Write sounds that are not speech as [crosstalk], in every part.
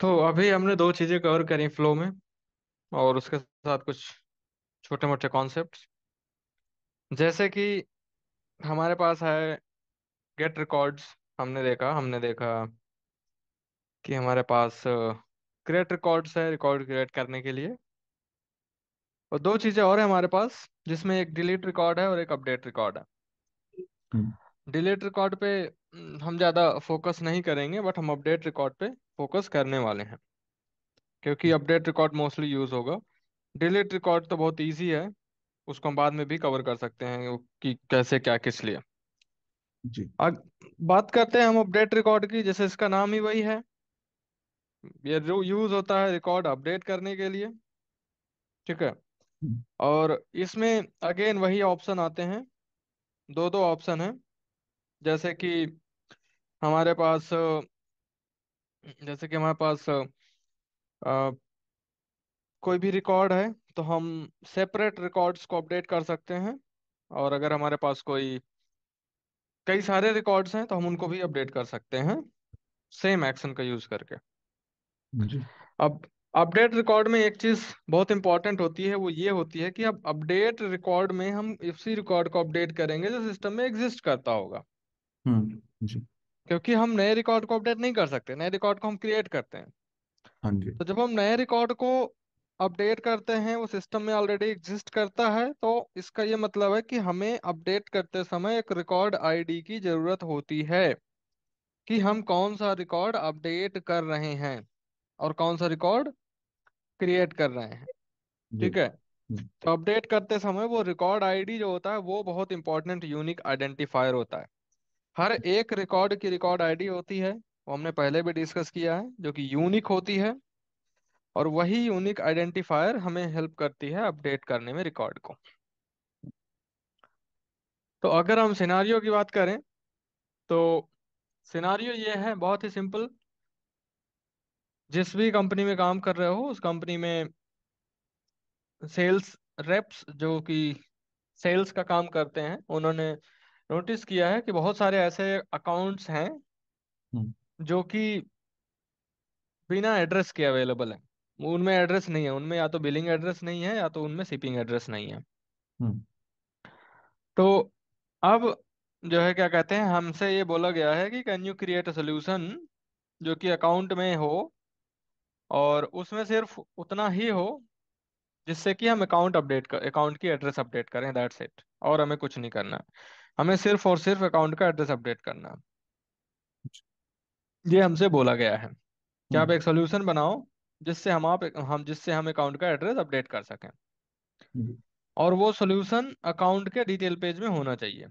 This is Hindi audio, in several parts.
तो अभी हमने दो चीजें कवर करी फ्लो में और उसके साथ कुछ छोटे मोटे कॉन्सेप्ट जैसे कि हमारे पास है गेट रिकॉर्ड्स हमने देखा हमने देखा कि हमारे पास क्रिएट रिकॉर्ड्स है रिकॉर्ड क्रिएट करने के लिए और दो चीजें और हैं हमारे पास जिसमें एक डिलीट रिकॉर्ड है और एक अपडेट रिकॉर्ड है डिलीट हम्म। रिकॉर्ड पे हम्म, हम ज़्यादा फोकस नहीं करेंगे बट हम अपडेट रिकॉर्ड पे फोकस करने वाले हैं क्योंकि hmm. Update record mostly use होगा डिलीट रिकॉर्ड तो बहुत ईजी है उसको हम बाद में भी कवर कर सकते हैं कि कैसे क्या किस लिए जी बात करते हैं हम अपडेट रिकॉर्ड की जैसे इसका नाम ही वही है ये जो यूज होता है रिकॉर्ड अपडेट करने के लिए ठीक है हम्म। और इसमें अगेन वही ऑप्शन आते हैं दो दो ऑप्शन हैं जैसे कि हमारे पास जैसे कि हमारे पास आ, कोई भी रिकॉर्ड है तो हम सेपरेट रिकॉर्ड्स को अपडेट कर सकते हैं और अगर हमारे पास कोई कई सारे रिकॉर्ड्स हैं तो हम उनको भी अपडेट कर सकते हैं सेम एक्शन का यूज करके जी अब अपडेट रिकॉर्ड में एक चीज बहुत इंपॉर्टेंट होती है वो ये होती है कि अब अपडेट रिकॉर्ड में हम उसी रिकॉर्ड को अपडेट करेंगे जो सिस्टम में एग्जिस्ट करता होगा हम्म जी क्योंकि हम नए रिकॉर्ड को अपडेट नहीं कर सकते नए रिकॉर्ड को हम क्रिएट करते हैं हाँ जी तो जब हम नए रिकॉर्ड को अपडेट करते हैं वो सिस्टम में ऑलरेडी एग्जिस्ट करता है तो इसका ये मतलब है कि हमें अपडेट करते समय एक रिकॉर्ड आईडी की जरूरत होती है कि हम कौन सा रिकॉर्ड अपडेट कर रहे हैं और कौन सा रिकॉर्ड क्रिएट कर रहे हैं ठीक है तो अपडेट करते समय वो रिकॉर्ड आईडी जो होता है वो बहुत इंपॉर्टेंट यूनिक आइडेंटिफायर होता है हर एक रिकॉर्ड की रिकॉर्ड आईडी होती है वो हमने पहले भी डिस्कस किया है जो कि यूनिक होती है और वही यूनिक आइडेंटिफायर हमें हेल्प करती है अपडेट करने में रिकॉर्ड को तो अगर हम सिनारियो की बात करें तो सिनारियो ये है बहुत ही सिंपल जिस भी कंपनी में काम कर रहे हो उस कंपनी में सेल्स रेप्स जो कि सेल्स का काम करते हैं उन्होंने नोटिस किया है कि बहुत सारे ऐसे अकाउंट्स हैं हम्म। जो कि बिना एड्रेस के अवेलेबल है उनमें एड्रेस नहीं है उनमें या तो बिलिंग एड्रेस नहीं है या तो उनमें शिपिंग एड्रेस नहीं है हम्म। तो अब जो है क्या कहते हैं हमसे ये बोला गया है कि can you create a solution जो कि अकाउंट में हो और उसमें सिर्फ उतना ही हो जिससे कि हम अकाउंट अपडेट कर अकाउंट की एड्रेस अपडेट करें दैट्स इट और हमें कुछ नहीं करना हमें सिर्फ और सिर्फ अकाउंट का एड्रेस अपडेट करना है ये हमसे बोला गया है कि आप हम्म। एक सोल्यूशन बनाओ जिससे हम आप हम जिससे हम अकाउंट का एड्रेस अपडेट कर सकें हम्म। और वो सोल्यूशन अकाउंट के डिटेल पेज में होना चाहिए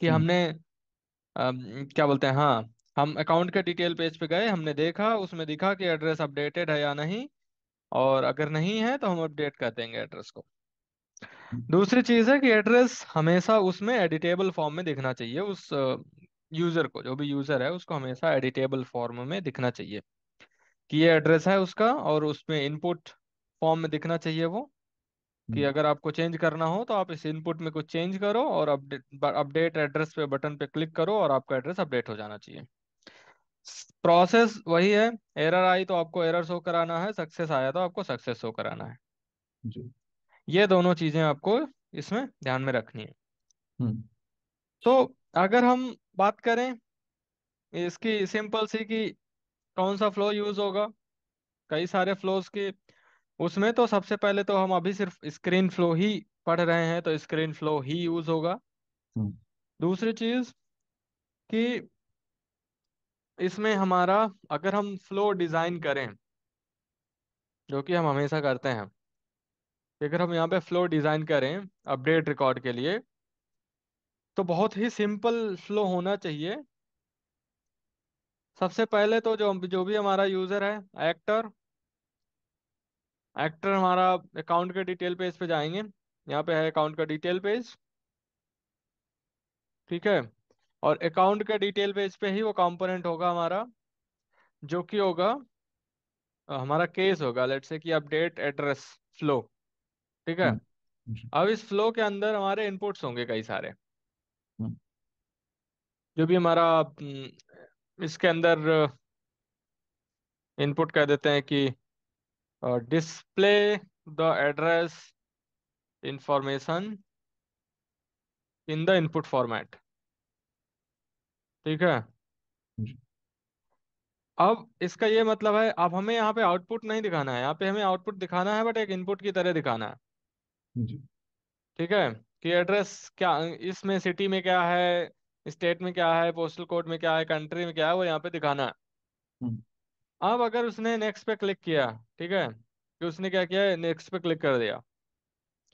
कि हम्म। हमने आ, क्या बोलते हैं हाँ हम अकाउंट के डिटेल पेज पे गए हमने देखा उसमें दिखा कि एड्रेस अपडेटेड है या नहीं और अगर नहीं है तो हम अपडेट कर देंगे एड्रेस को दूसरी चीज है कि एड्रेस हमेशा उसमें एडिटेबल फॉर्म में दिखना चाहिए उस यूजर को जो भी यूजर है उसको हमेशा एडिटेबल फॉर्म में दिखना चाहिए कि ये एड्रेस है उसका और उसमें इनपुट फॉर्म में दिखना चाहिए वो कि हम्म। अगर आपको चेंज करना हो तो आप इस इनपुट में कुछ चेंज करो और अपडेट अपडेट एड्रेस पे बटन पे क्लिक करो और आपका एड्रेस अपडेट हो जाना चाहिए प्रोसेस वही है एरर आई तो आपको एरर शो कराना है सक्सेस आया तो आपको सक्सेस शो कराना है जी ये दोनों चीजें आपको इसमें ध्यान में रखनी है हम्म। तो अगर हम बात करें इसकी सिंपल सी कि कौन सा फ्लो यूज होगा कई सारे फ्लोज के उसमें तो सबसे पहले तो हम अभी सिर्फ स्क्रीन फ्लो ही पढ़ रहे हैं तो स्क्रीन फ्लो ही यूज होगा हम्म। दूसरी चीज कि इसमें हमारा अगर हम फ्लो डिजाइन करें जो कि हम हमेशा करते हैं कि अगर हम यहाँ पे फ्लो डिज़ाइन करें अपडेट रिकॉर्ड के लिए तो बहुत ही सिंपल फ्लो होना चाहिए सबसे पहले तो जो जो भी हमारा यूज़र है एक्टर एक्टर हमारा अकाउंट के डिटेल पेज पे जाएंगे यहाँ पे है अकाउंट का डिटेल पेज ठीक है और अकाउंट के डिटेल पेज पे ही वो कंपोनेंट होगा हमारा जो कि होगा हमारा केस होगा लेट्स से कि अपडेट एड्रेस फ्लो ठीक है हम्म। अब इस फ्लो के अंदर हमारे इनपुट्स होंगे कई सारे हम्म। जो भी हमारा हम्म, इसके अंदर इनपुट कह देते हैं कि display the address information in the input format ठीक है अब इसका ये मतलब है अब हमें यहाँ पे आउटपुट नहीं दिखाना है यहाँ पे हमें आउटपुट दिखाना है बट एक इनपुट की तरह दिखाना है ठीक है कि एड्रेस क्या इसमें सिटी में क्या है स्टेट में क्या है पोस्टल कोड में क्या है कंट्री में क्या है वो यहाँ पे दिखाना है हम्म। अब अगर उसने नेक्स्ट पे क्लिक किया ठीक है कि उसने क्या किया नेक्स्ट पे क्लिक कर दिया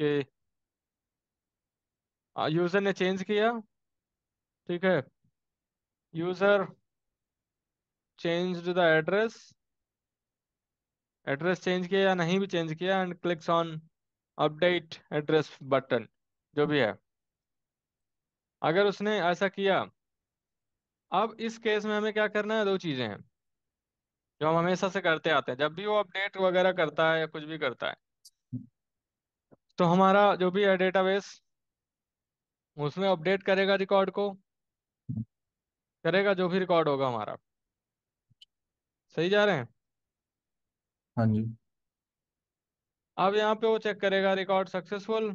कि यूजर ने चेंज किया ठीक है user change the address address change किया या नहीं भी चेंज किया and clicks on update address button जो भी है अगर उसने ऐसा किया अब इस केस में हमें क्या करना है दो चीज़ें हैं जो हम हमेशा से करते आते हैं जब भी वो अपडेट वगैरह करता है या कुछ भी करता है तो हमारा जो भी है डेटाबेस उसमें अपडेट करेगा रिकॉर्ड को करेगा जो भी रिकॉर्ड होगा हमारा सही जा रहे हैं हाँ जी अब यहाँ पे वो चेक करेगा रिकॉर्ड सक्सेसफुल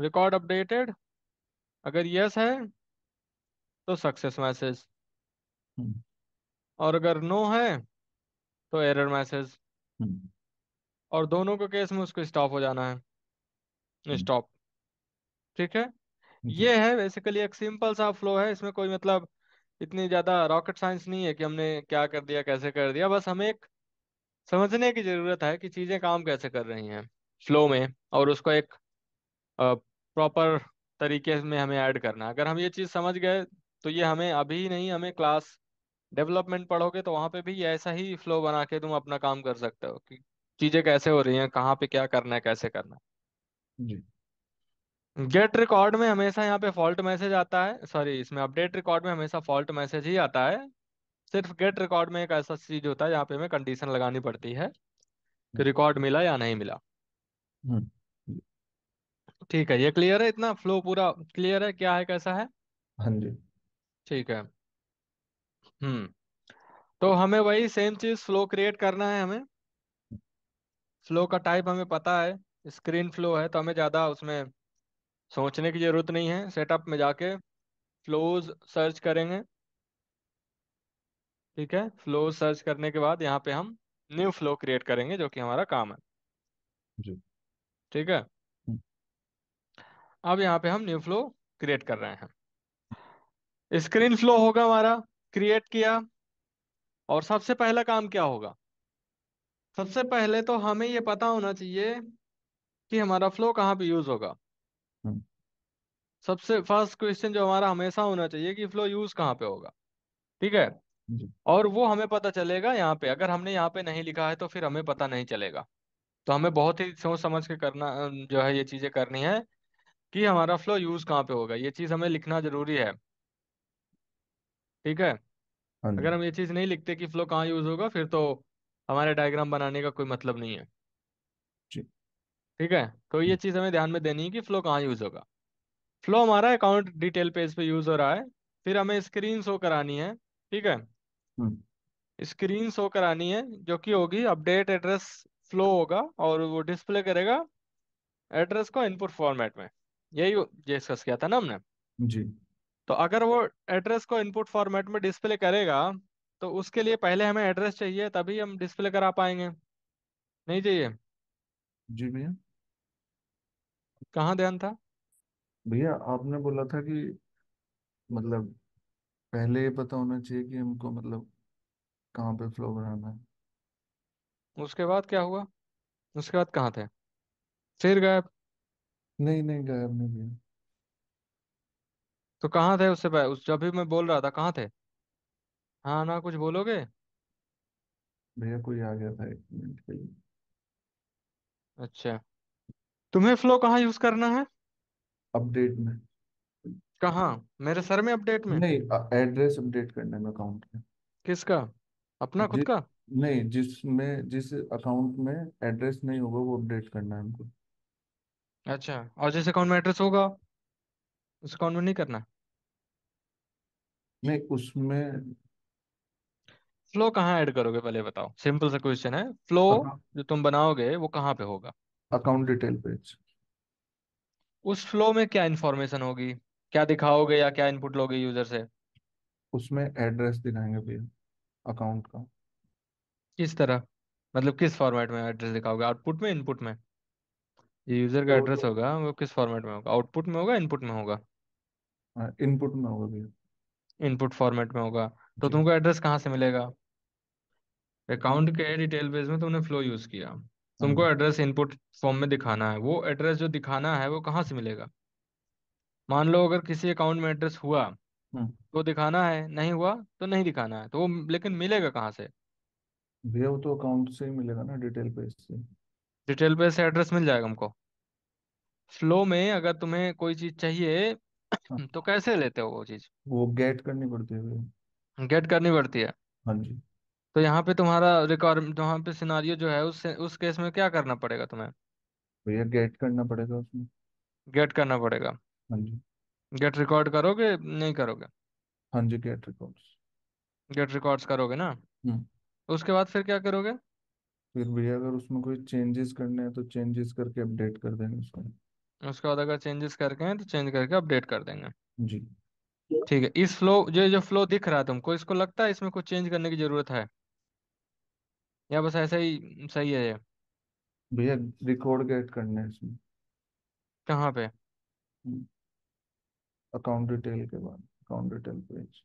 रिकॉर्ड अपडेटेड अगर यस है तो सक्सेस मैसेज hmm. और अगर नो है तो एरर मैसेज hmm. और दोनों के केस में उसको स्टॉप हो जाना है स्टॉप hmm. ठीक है ये है बेसिकली एक सिंपल सा फ्लो है इसमें कोई मतलब इतनी ज़्यादा रॉकेट साइंस नहीं है कि हमने क्या कर दिया कैसे कर दिया बस हमें एक समझने की ज़रूरत है कि चीज़ें काम कैसे कर रही हैं फ्लो में और उसको एक प्रॉपर तरीके में हमें ऐड करना है अगर हम ये चीज़ समझ गए तो ये हमें अभी ही नहीं हमें क्लास डेवलपमेंट पढ़ोगे तो वहाँ पे भी ऐसा ही फ्लो बना के तुम अपना काम कर सकते हो कि चीज़ें कैसे हो रही हैं कहाँ पे क्या करना है कैसे करना है गेट रिकॉर्ड में हमेशा यहाँ पे फॉल्ट मैसेज आता है सॉरी इसमें अपडेट रिकॉर्ड में हमेशा फॉल्ट मैसेज ही आता है सिर्फ गेट रिकॉर्ड में एक ऐसा चीज होता है जहाँ पे हमें कंडीशन लगानी पड़ती है कि हम्म। रिकॉर्ड मिला या नहीं मिला हम्म। ठीक है ये क्लियर है इतना फ्लो पूरा क्लियर है क्या है कैसा है हाँ जी ठीक है हम्म तो हमें वही सेम चीज फ्लो क्रिएट करना है हमें फ्लो का टाइप हमें पता है स्क्रीन फ्लो है तो हमें ज़्यादा उसमें सोचने की ज़रूरत नहीं है सेटअप में जाके फ्लोज सर्च करेंगे ठीक है फ्लो सर्च करने के बाद यहाँ पे हम न्यू फ्लो क्रिएट करेंगे जो कि हमारा काम है जी ठीक है हम्म। अब यहाँ पे हम न्यू फ्लो क्रिएट कर रहे हैं स्क्रीन फ्लो होगा हमारा क्रिएट किया और सबसे पहला काम क्या होगा सबसे पहले तो हमें ये पता होना चाहिए कि हमारा फ्लो कहाँ पे यूज होगा हम्म। सबसे फर्स्ट क्वेश्चन जो हमारा हमेशा होना चाहिए कि फ्लो यूज कहाँ पे होगा ठीक है और वो हमें पता चलेगा यहाँ पे अगर हमने यहाँ पे नहीं लिखा है तो फिर हमें पता नहीं चलेगा तो हमें बहुत ही सोच समझ के करना जो है ये चीजें करनी है कि हमारा फ्लो यूज कहाँ पे होगा ये चीज हमें लिखना जरूरी है ठीक है हाँ अगर हम ये चीज नहीं लिखते कि फ्लो कहाँ यूज होगा फिर तो हमारे डायग्राम बनाने का कोई मतलब नहीं है ठीक है तो ये चीज हमें ध्यान में देनी है कि फ्लो कहाँ यूज होगा फ्लो हमारा अकाउंट डिटेल पेज पे यूज हो रहा है फिर हमें स्क्रीन शो करानी है ठीक है हम्म। स्क्रीन शो करानी है जो कि होगी अपडेट एड्रेस फ्लो होगा और वो डिस्प्ले करेगा एड्रेस को इनपुट फॉर्मेट में यही डिस्कस किया था ना हमने जी तो अगर वो एड्रेस को इनपुट फॉर्मेट में डिस्प्ले करेगा तो उसके लिए पहले हमें एड्रेस चाहिए तभी हम डिस्प्ले करा पाएंगे नहीं चाहिए जी भैया कहाँ ध्यान था भैया आपने बोला था कि मतलब पहले ये पता होना चाहिए कि हमको मतलब कहाँ पे फ्लो बनाना है उसके बाद क्या हुआ उसके बाद कहाँ थे फिर गायब नहीं नहीं गायब नहीं भी तो कहाँ थे उससे पहले उस जब भी मैं बोल रहा था कहाँ थे हाँ ना कुछ बोलोगे भैया कोई आ गया था एक मिनट के लिए अच्छा तुम्हें फ्लो कहाँ यूज करना है अपडेट में कहा मेरे सर में अपडेट में नहीं एड्रेस अपडेट करना है अकाउंट में किसका अपना खुद का नहीं जिसमें जिस अकाउंट में एड्रेस नहीं होगा वो अपडेट करना है हमको अच्छा और जिस अकाउंट में एड्रेस होगा उस अकाउंट में नहीं करना नहीं उसमें फ्लो कहाँ ऐड करोगे पहले बताओ सिंपल सा क्वेश्चन है फ्लो जो तुम बनाओगे वो कहाँ पे होगा अकाउंट डिटेल पेज उस फ्लो में क्या इंफॉर्मेशन होगी क्या दिखाओगे या क्या इनपुट लोगे यूजर से उसमें एड्रेस दिखाएंगे भैया अकाउंट का किस तरह मतलब किस फॉर्मेट में एड्रेस दिखाओगे आउटपुट में इनपुट में ये यूजर का एड्रेस होगा वो किस फॉर्मेट में होगा आउटपुट में होगा इनपुट में होगा इनपुट में होगा भैया इनपुट फॉर्मेट में होगा तो तुमको एड्रेस कहाँ से मिलेगा अकाउंट हम्म। के डिटेल बेस में तुमने फ्लो यूज किया तुमको एड्रेस इनपुट फॉर्म में दिखाना है वो एड्रेस जो दिखाना है वो कहाँ से मिलेगा मान लो अगर किसी अकाउंट में एड्रेस हुआ हम्म। तो दिखाना है नहीं हुआ तो नहीं दिखाना है तो वो लेकिन मिलेगा कहाँ से भैया वो तो अकाउंट से ही मिलेगा ना डिटेल पेज से डिटेल पे से एड्रेस मिल जाएगा हमको फ्लो में अगर तुम्हें कोई चीज चाहिए हाँ। तो कैसे लेते हो वो चीज वो गेट करनी पड़ती है भैया गेट करनी पड़ती है हाँ जी तो यहाँ पे तुम्हारा रिक्वायरमेंट यहाँ पे सिनारियो जो है उस उस केस में क्या करना पड़ेगा तुम्हें भैया गेट करना पड़ेगा उसमें गेट करना पड़ेगा हाँ जी गेट रिकॉर्ड करोगे नहीं करोगे हाँ जी गेट रिकॉर्ड्स गेट रिकॉर्ड्स करोगे ना हम्म। उसके बाद फिर क्या करोगे फिर भी अगर उसमें कोई चेंजेस करने हैं तो चेंजेस करके अपडेट कर देंगे उसको उसके बाद अगर चेंजेस करके हैं तो चेंज करके अपडेट कर देंगे जी ठीक है इस फ्लो जो जो फ्लो दिख रहा है तुमको इसको लगता है इसमें कुछ चेंज करने की जरूरत है या बस ऐसा ही सही है ये भैया रिकॉर्ड गेट करने है इसमें कहाँ पे हम्म। अकाउंट डिटेल के बाद account detail page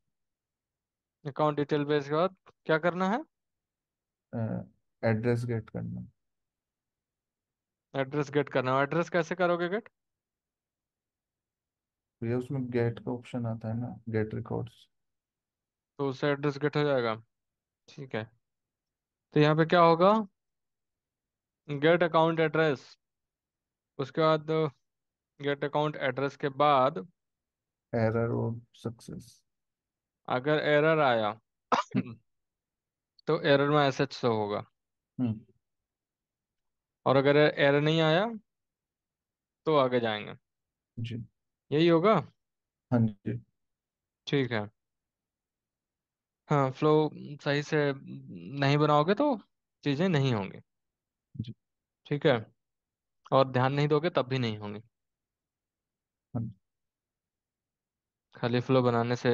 account detail page के बाद क्या करना है एड्रेस गेट करना एड्रेस गेट करना है एड्रेस कैसे करोगे गेट ये उसमें गेट का ऑप्शन आता है ना गेट रिकॉर्ड्स तो उससे एड्रेस गेट हो जाएगा ठीक है तो यहाँ पे क्या होगा गेट अकाउंट एड्रेस उसके बाद गेट अकाउंट एड्रेस के बाद एरर और सक्सेस अगर एरर आया हम्म। तो एरर में एस सो तो होगा हम्म। और अगर एरर नहीं आया तो आगे जाएंगे जी यही होगा हाँ जी ठीक है हाँ फ्लो सही से नहीं बनाओगे तो चीज़ें नहीं होंगी ठीक है और ध्यान नहीं दोगे तब भी नहीं होंगी हाँ खाली फ्लो बनाने से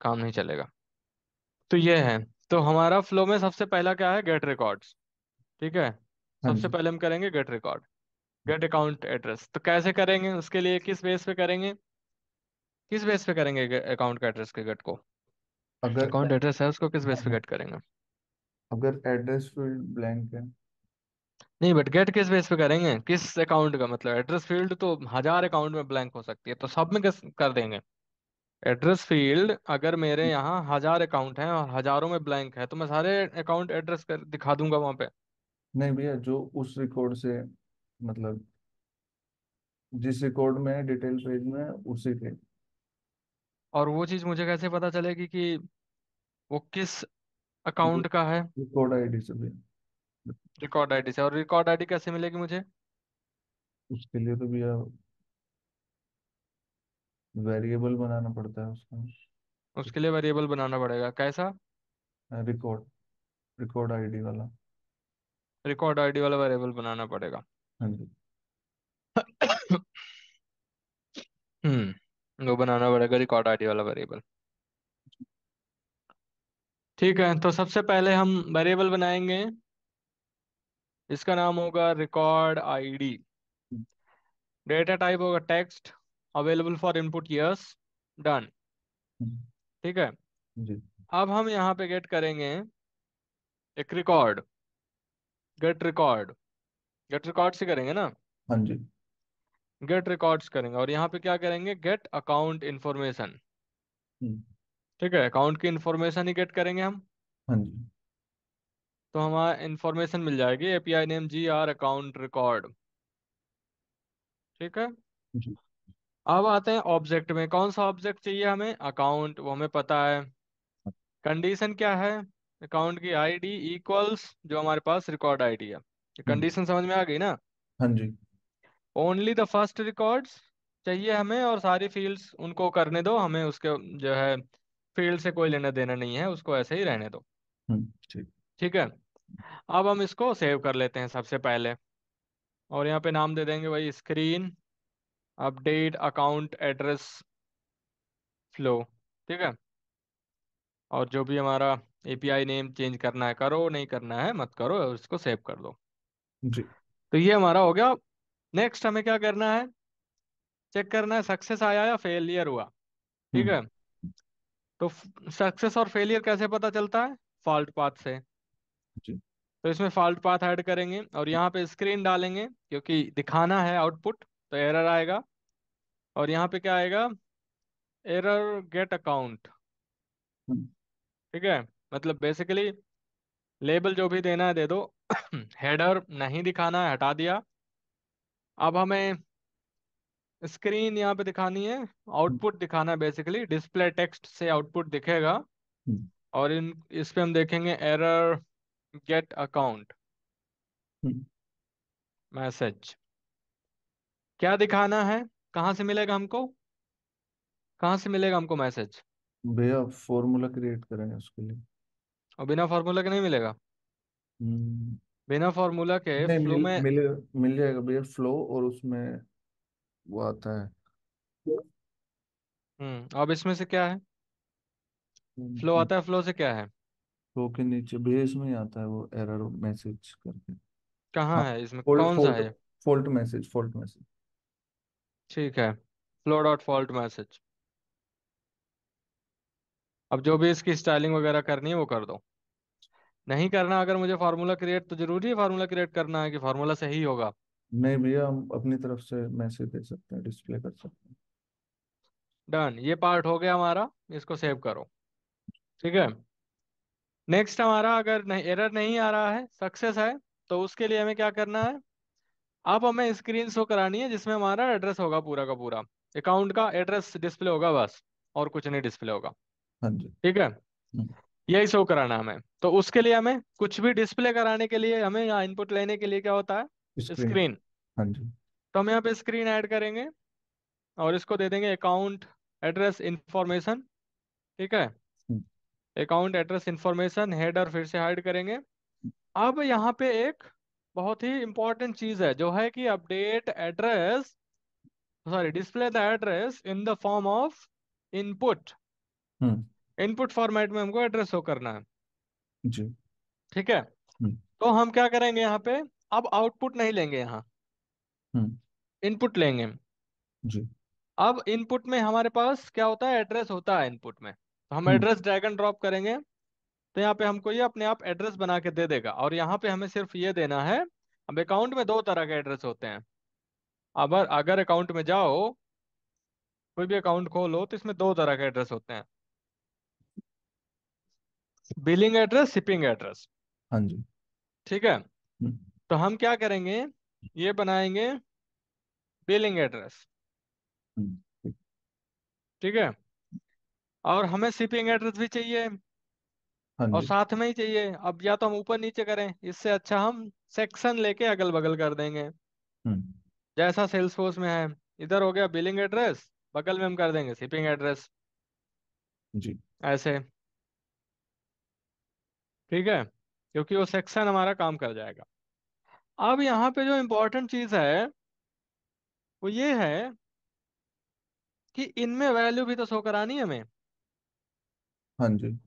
काम नहीं चलेगा तो ये हम्म। है तो हमारा फ्लो में सबसे पहला क्या है गेट रिकॉर्ड्स ठीक है हाँ सबसे पहले हम करेंगे get record get account address तो कैसे करेंगे उसके लिए किस बेस पे करेंगे किस बेस पे करेंगे अकाउंट का एड्रेस के गेट को अगर अकाउंट एड्रेस है उसको किस बेस पे गेट करेंगे अगर एड्रेस फील्ड ब्लैंक है नहीं बट गेट किस बेस पे करेंगे किस अकाउंट का मतलब एड्रेस फील्ड तो हजार अकाउंट में ब्लैंक हो सकती है तो सब में कर देंगे एड्रेस फील्ड अगर मेरे यहाँ हजार अकाउंट हैं और हजारों में ब्लैंक है तो मैं सारे अकाउंट एड्रेस कर दिखा दूंगा वहां पे नहीं भैया जो उस रिकॉर्ड से मतलब जिस रिकॉर्ड में डिटेल पेज में उसी पे और वो चीज मुझे कैसे पता चलेगी कि वो किस अकाउंट का है रिकॉर्ड आईडी से भी रिकॉर्ड आईडी से और रिकॉर्ड आईडी कैसे मिलेगी मुझे उसके लिए तो भैया वेरिएबल बनाना पड़ता है उसका उसके लिए वेरिएबल बनाना पड़ेगा कैसा रिकॉर्ड रिकॉर्ड आईडी वाला रिकॉर्ड आईडी वाला वेरिएबल बनाना पड़ेगा हाँ जी हम्म वो बनाना पड़ेगा रिकॉर्ड आईडी वाला वेरिएबल ठीक है तो सबसे पहले हम वेरिएबल बनाएंगे इसका नाम होगा record ID hmm. Data type होगा text available for input yes done ठीक है जी अब हम यहाँ पे गेट करेंगे एक record get record get record से करेंगे ना हाँ जी गेट रिकॉर्ड्स करेंगे और यहाँ पे क्या करेंगे गेट अकाउंट इन्फॉर्मेशन ठीक है अकाउंट की इन्फॉर्मेशन ही गेट करेंगे हम हाँ जी तो हमारा इन्फॉर्मेशन मिल जाएगी API name G R account record ठीक है जी अब आते हैं ऑब्जेक्ट में कौन सा ऑब्जेक्ट चाहिए हमें अकाउंट वो हमें पता है कंडीशन क्या है अकाउंट की आईडी इक्वल्स जो हमारे पास रिकॉर्ड आईडी है कंडीशन हम्म। समझ में आ गई ना हाँ जी ओनली द फर्स्ट रिकॉर्ड्स चाहिए हमें और सारी फील्ड्स उनको करने दो हमें उसके जो है फील्ड से कोई लेना देना नहीं है उसको ऐसे ही रहने दो हम्म, ठीक ठीक है अब हम इसको सेव कर लेते हैं सबसे पहले और यहाँ पे नाम दे देंगे वही screen update account address flow ठीक है और जो भी हमारा एपीआई नेम चेंज करना है करो नहीं करना है मत करो और इसको सेव कर दो जी तो ये हमारा हो गया नेक्स्ट हमें क्या करना है चेक करना है सक्सेस आया या फेलियर हुआ ठीक हम्म। है तो सक्सेस और फेलियर कैसे पता चलता है फॉल्ट पाथ से जी तो इसमें फॉल्ट पाथ ऐड करेंगे और यहाँ पे स्क्रीन डालेंगे क्योंकि दिखाना है आउटपुट तो एरर आएगा और यहाँ पे क्या आएगा एरर गेट अकाउंट ठीक है मतलब बेसिकली लेबल जो भी देना है दे दो हेडर [coughs] नहीं दिखाना है हटा दिया अब हमें स्क्रीन यहाँ पे दिखानी है आउटपुट दिखाना है बेसिकली डिस्प्ले टेक्स्ट से आउटपुट दिखेगा हम्म। और इन इस पे हम देखेंगे एरर गेट अकाउंट मैसेज क्या दिखाना है कहाँ से मिलेगा हमको कहाँ से मिलेगा हमको मैसेज भैया फॉर्मूला क्रिएट करेंगे उसके लिए और बिना फॉर्मूला के नहीं मिलेगा हम्म। बिना फॉर्मूला के नहीं फ्लो मिल में मिल मिल जाएगा भैया फ्लो और उसमें वो आता है हम्म अब इसमें से क्या है फ्लो हम्म। आता है फ्लो से क्या है फ्लो के नीचे बेस में ही आता है वो एरर मैसेज करके कहाँ हाँ है इसमें फॉल्ट कौन सा है फॉल्ट मैसेज फॉल्ट मैसेज ठीक है फ्लो डॉट फॉल्ट मैसेज अब जो भी इसकी स्टाइलिंग वगैरह करनी है वो कर दो नहीं करना अगर मुझे फार्मूला क्रिएट तो जरूरी है फार्मूला क्रिएट करना है कि फार्मूला सही होगा नहीं भैया हम अपनी तरफ से मैसेज दे सकते हैं डिस्प्ले कर सकते हैं डन ये पार्ट हो गया हमारा इसको सेव करो ठीक है नेक्स्ट हमारा अगर नहीं एरर नहीं आ रहा है सक्सेस है तो उसके लिए हमें क्या करना है अब हमें स्क्रीन शो करानी है जिसमें हमारा एड्रेस होगा पूरा का पूरा अकाउंट का एड्रेस डिस्प्ले होगा बस और कुछ नहीं डिस्प्ले होगा हाँ ठीक है हाँ। यही शो कराना हमें तो उसके लिए हमें कुछ भी डिस्प्ले कराने के लिए हमें यहाँ इनपुट लेने के लिए क्या होता है स्क्रीन हाँ तो हम यहाँ पे स्क्रीन ऐड करेंगे और इसको दे देंगे अकाउंट एड्रेस इंफॉर्मेशन ठीक है अकाउंट एड्रेस इंफॉर्मेशन हेडर फिर से हाइड करेंगे अब यहाँ पे एक बहुत ही इंपॉर्टेंट चीज है जो है कि update address sorry display the address in the form of input input format में हमको एड्रेस शो करना है जी ठीक है हम्म। तो हम क्या करेंगे यहाँ पे अब आउटपुट नहीं लेंगे यहाँ इनपुट हम्म। लेंगे जी अब इनपुट में हमारे पास क्या होता है एड्रेस होता है इनपुट में तो हम एड्रेस ड्रैग एंड ड्रॉप करेंगे तो यहाँ पे हमको ये अपने आप एड्रेस बना के दे देगा और यहाँ पे हमें सिर्फ ये देना है अब अकाउंट में दो तरह के एड्रेस होते हैं अब अगर अकाउंट में जाओ कोई भी अकाउंट खोलो तो इसमें दो तरह के एड्रेस होते हैं बिलिंग एड्रेस शिपिंग एड्रेस हाँ जी ठीक है हम्म। तो हम क्या करेंगे ये बनाएंगे बिलिंग एड्रेस हम्म, ठीक है और हमें शिपिंग एड्रेस भी चाहिए हाँ और जी साथ में ही चाहिए अब या तो हम ऊपर नीचे करें इससे अच्छा हम सेक्शन लेके अगल बगल कर देंगे हम्म जैसा फोर्स में है इधर हो गया बिलिंग एड्रेस बगल में हम कर देंगे शिपिंग एड्रेस जी ऐसे ठीक है क्योंकि वो सेक्शन हमारा काम कर जाएगा अब यहाँ पे जो इम्पोर्टेंट चीज़ है वो ये है कि इनमें वैल्यू भी तो शो करानी है हमें हाँ जी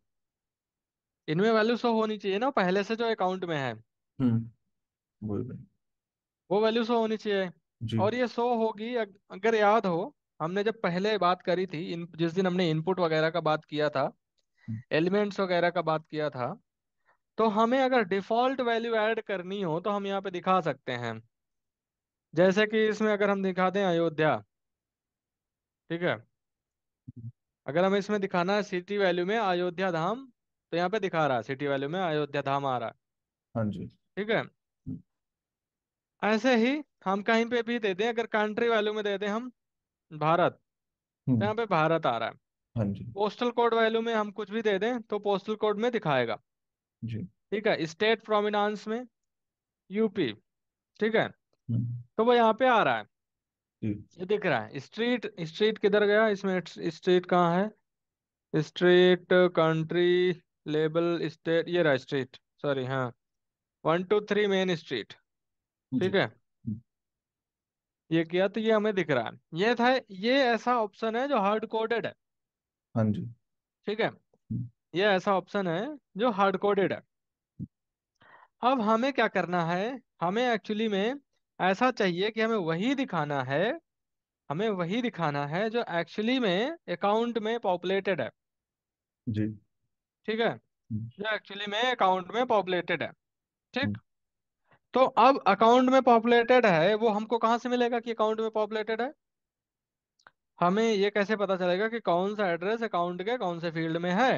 इनमें वैल्यू शो तो होनी चाहिए ना पहले से जो अकाउंट में है हम्म, वो वैल्यू शो तो होनी चाहिए जी और ये शो होगी अगर याद हो हमने जब पहले बात करी थी इन जिस दिन हमने इनपुट वगैरह का बात किया था एलिमेंट्स हम्म। वगैरह का बात किया था तो हमें अगर डिफॉल्ट वैल्यू ऐड करनी हो तो हम यहाँ पे दिखा सकते हैं जैसे कि इसमें अगर हम दिखा दें अयोध्या ठीक है हम्म। अगर हमें इसमें दिखाना है सिटी वैल्यू में अयोध्या धाम तो यहाँ पे दिखा रहा है सिटी वैल्यू में अयोध्या धाम आ रहा है हाँ जी ठीक है हम्म। ऐसे ही हम कहीं पे भी दे दें अगर कंट्री वैल्यू में दे दें हम भारत तो हम्म। यहाँ पे भारत आ रहा है हाँ जी पोस्टल कोड वैल्यू में हम कुछ भी दे दें तो पोस्टल कोड में दिखाएगा जी ठीक है स्टेट प्रोमिनांस में यूपी ठीक है हम्म। तो वो यहाँ पे आ रहा है ये दिख रहा है स्ट्रीट स्ट्रीट किधर गया इसमें स्ट्रीट कहाँ है स्ट्रीट कंट्री लेबल स्टेट ये रहा स्ट्रीट सॉरी हाँ one two three main street ठीक है ये किया तो ये हमें दिख रहा है ये था ये ऐसा ऑप्शन है जो हार्ड कोडेड है हाँ जी ठीक है हम्म। ये ऐसा ऑप्शन है जो हार्ड कोडेड है अब हमें क्या करना है हमें एक्चुअली में ऐसा चाहिए कि हमें वही दिखाना है हमें वही दिखाना है जो एक्चुअली में अकाउंट में पॉपुलेटेड है जी ठीक है जो हम्म। एक्चुअली में अकाउंट में पॉपुलेटेड है ठीक हम्म। तो अब अकाउंट में पॉपुलेटेड है वो हमको कहाँ से मिलेगा कि अकाउंट में पॉपुलेटेड है हमें ये कैसे पता चलेगा कि कौन सा एड्रेस अकाउंट के कौन से फील्ड में है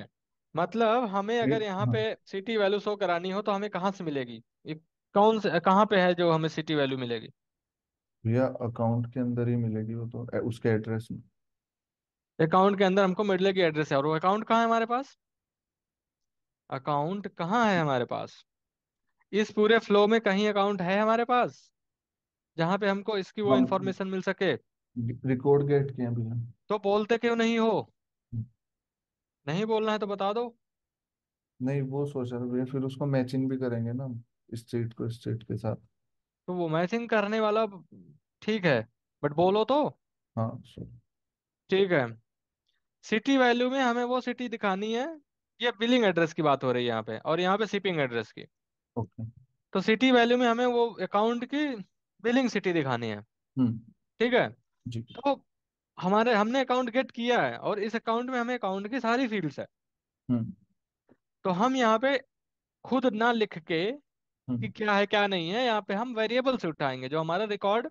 मतलब हमें अगर यहाँ हाँ। पे सिटी वैल्यू शो करानी हो तो हमें कहाँ से मिलेगी कौन से कहाँ पे है जो हमें सिटी वैल्यू मिलेगी भैया अकाउंट के अंदर ही मिलेगी वो तो उसके एड्रेस में अकाउंट के अंदर हमको मिडले की एड्रेस है और वो अकाउंट कहाँ है हमारे पास अकाउंट कहाँ है हमारे पास इस पूरे फ्लो में कहीं अकाउंट है हमारे पास जहां पे हमको इसकी वो हाँ, इंफॉर्मेशन मिल सके रिकॉर्ड गेट के भैया तो बोलते क्यों नहीं हो हम्म। नहीं बोलना है तो बता दो नहीं वो सोच रहा भैया फिर उसको मैचिंग भी करेंगे ना स्टेट को स्टेट के साथ तो वो मैचिंग करने वाला ठीक है बट बोलो तो हाँ ठीक है सिटी वैल्यू में हमें वो सिटी दिखानी है ये बिलिंग एड्रेस की बात हो रही है यहाँ पे और यहाँ पे शिपिंग एड्रेस की ओके तो सिटी वैल्यू में हमें वो अकाउंट की बिलिंग सिटी दिखानी है हम्म। ठीक है जी तो हमारे हमने अकाउंट गेट किया है और इस अकाउंट में हमें अकाउंट की सारी फील्ड्स है हम्म। तो हम यहाँ पे खुद ना लिख के हम्म। कि क्या है क्या नहीं है यहाँ पे हम वेरिएबल से उठाएंगे जो हमारा रिकॉर्ड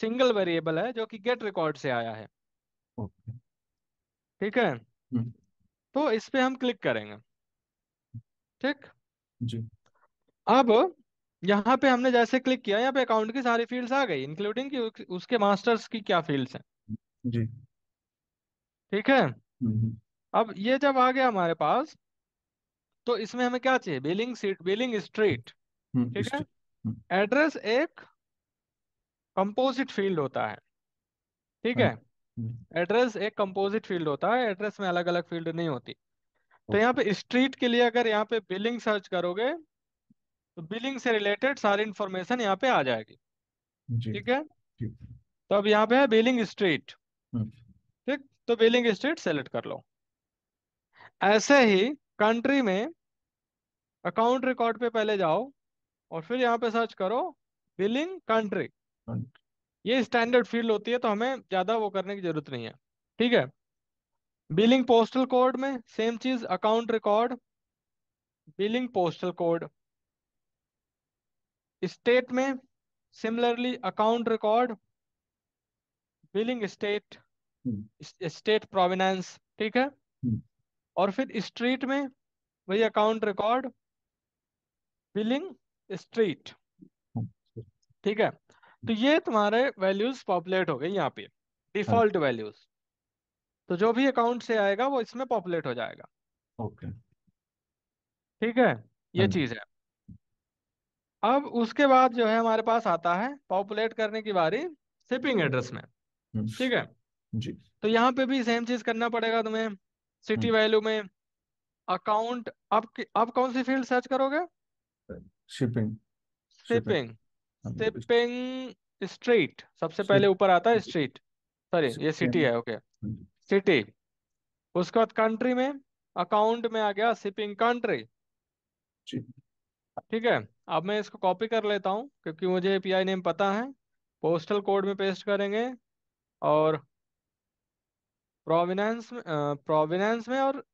सिंगल वेरिएबल है जो कि गेट रिकॉर्ड से आया है ठीक है तो इस पे हम क्लिक करेंगे ठीक जी अब यहाँ पे हमने जैसे क्लिक किया यहाँ पे अकाउंट की सारी फील्ड्स आ गई इंक्लूडिंग कि उसके मास्टर्स की क्या फील्ड्स हैं जी ठीक है हम्म। अब ये जब आ गया हमारे पास तो इसमें हमें क्या चाहिए billing seat billing street hmm, ठीक है हम्म। एड्रेस एक कंपोजिट फील्ड होता है ठीक हाँ। है हम्म। एड्रेस एक कंपोजिट फील्ड होता है एड्रेस में अलग अलग फील्ड नहीं होती तो यहाँ पे स्ट्रीट के लिए अगर यहाँ पे बिलिंग सर्च करोगे तो बिलिंग से रिलेटेड सारी इंफॉर्मेशन यहाँ पे आ जाएगी ठीक है तो अब यहाँ पे है बिलिंग स्ट्रीट हम्म। ठीक तो बिलिंग स्ट्रीट सेलेक्ट कर लो ऐसे ही कंट्री में अकाउंट रिकॉर्ड पे पहले जाओ और फिर यहाँ पे सर्च करो बिलिंग कंट्री ये स्टैंडर्ड फील्ड होती है तो हमें ज़्यादा वो करने की जरूरत नहीं है ठीक है बिलिंग पोस्टल कोड में सेम चीज account record billing postal code state में similarly account record billing state state province ठीक है hmm. और फिर स्ट्रीट में वही अकाउंट रिकॉर्ड बिलिंग स्ट्रीट ठीक है तो ये तुम्हारे वैल्यूज पॉपुलेट हो गए यहाँ पे डिफॉल्ट हाँ। वैल्यूज तो जो भी अकाउंट से आएगा वो इसमें पॉपुलेट हो जाएगा ओके ठीक है ये हाँ चीज है अब उसके बाद जो है हमारे पास आता है पॉपुलेट करने की बारी शिपिंग एड्रेस में हम्म। ठीक है जी तो यहाँ पे भी सेम चीज करना पड़ेगा तुम्हें सिटी वैल्यू हम्म। में अकाउंट अब आप कौन सी फील्ड सर्च करोगे शिपिंग शिपिंग हाँ, स्टेपिंग स्ट्रीट सबसे पहले ऊपर आता है हाँ स्ट्रीट सॉरी ये सिटी है ओके हाँ सिटी उसके बाद कंट्री में अकाउंट में आ गया शिपिंग कंट्री ठीक है अब मैं इसको कॉपी कर लेता हूँ क्योंकि मुझे पीआई नेम पता है पोस्टल कोड में पेस्ट करेंगे और प्रोविनेंस में प्रोविनेंस में और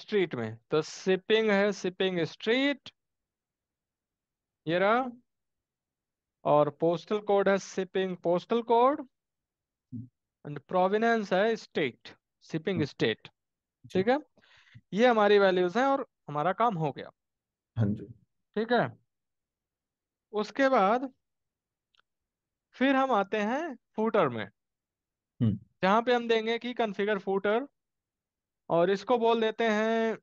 स्ट्रीट में तो शिपिंग है शिपिंग स्ट्रीट ये रहा और पोस्टल कोड है shipping postal code and province है स्टेट शिपिंग स्टेट ठीक है ये हमारी वैल्यूज हैं और हमारा काम हो गया हाँ ठीक है उसके बाद फिर हम आते हैं फूटर में हम्म। जहां पे हम देंगे कि कॉन्फ़िगर फूटर और इसको बोल देते हैं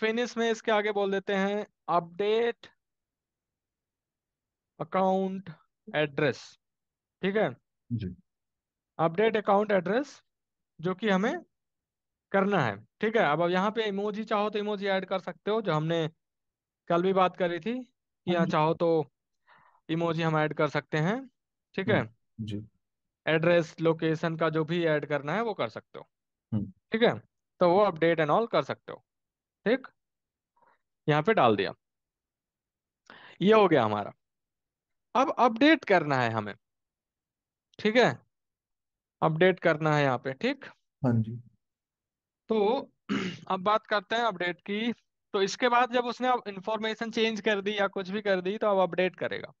फिनिश में इसके आगे बोल देते हैं अपडेट अकाउंट एड्रेस ठीक है अपडेट अकाउंट एड्रेस जो कि हमें करना है ठीक है अब अब यहाँ पे इमोजी चाहो तो इमोजी ऐड कर सकते हो जो हमने कल भी बात करी थी कि यहाँ चाहो तो इमोजी हम ऐड कर सकते हैं ठीक है जी एड्रेस लोकेशन का जो भी ऐड करना है वो कर सकते हो हम्म। ठीक है तो वो अपडेट एंड ऑल कर सकते हो ठीक यहाँ पे डाल दिया ये हो गया हमारा अब अपडेट करना है हमें ठीक है अपडेट करना है यहाँ पे ठीक हाँ जी तो [clears throat] अब बात करते हैं अपडेट की तो इसके बाद जब उसने इंफॉर्मेशन चेंज कर दी या कुछ भी कर दी तो अब अपडेट करेगा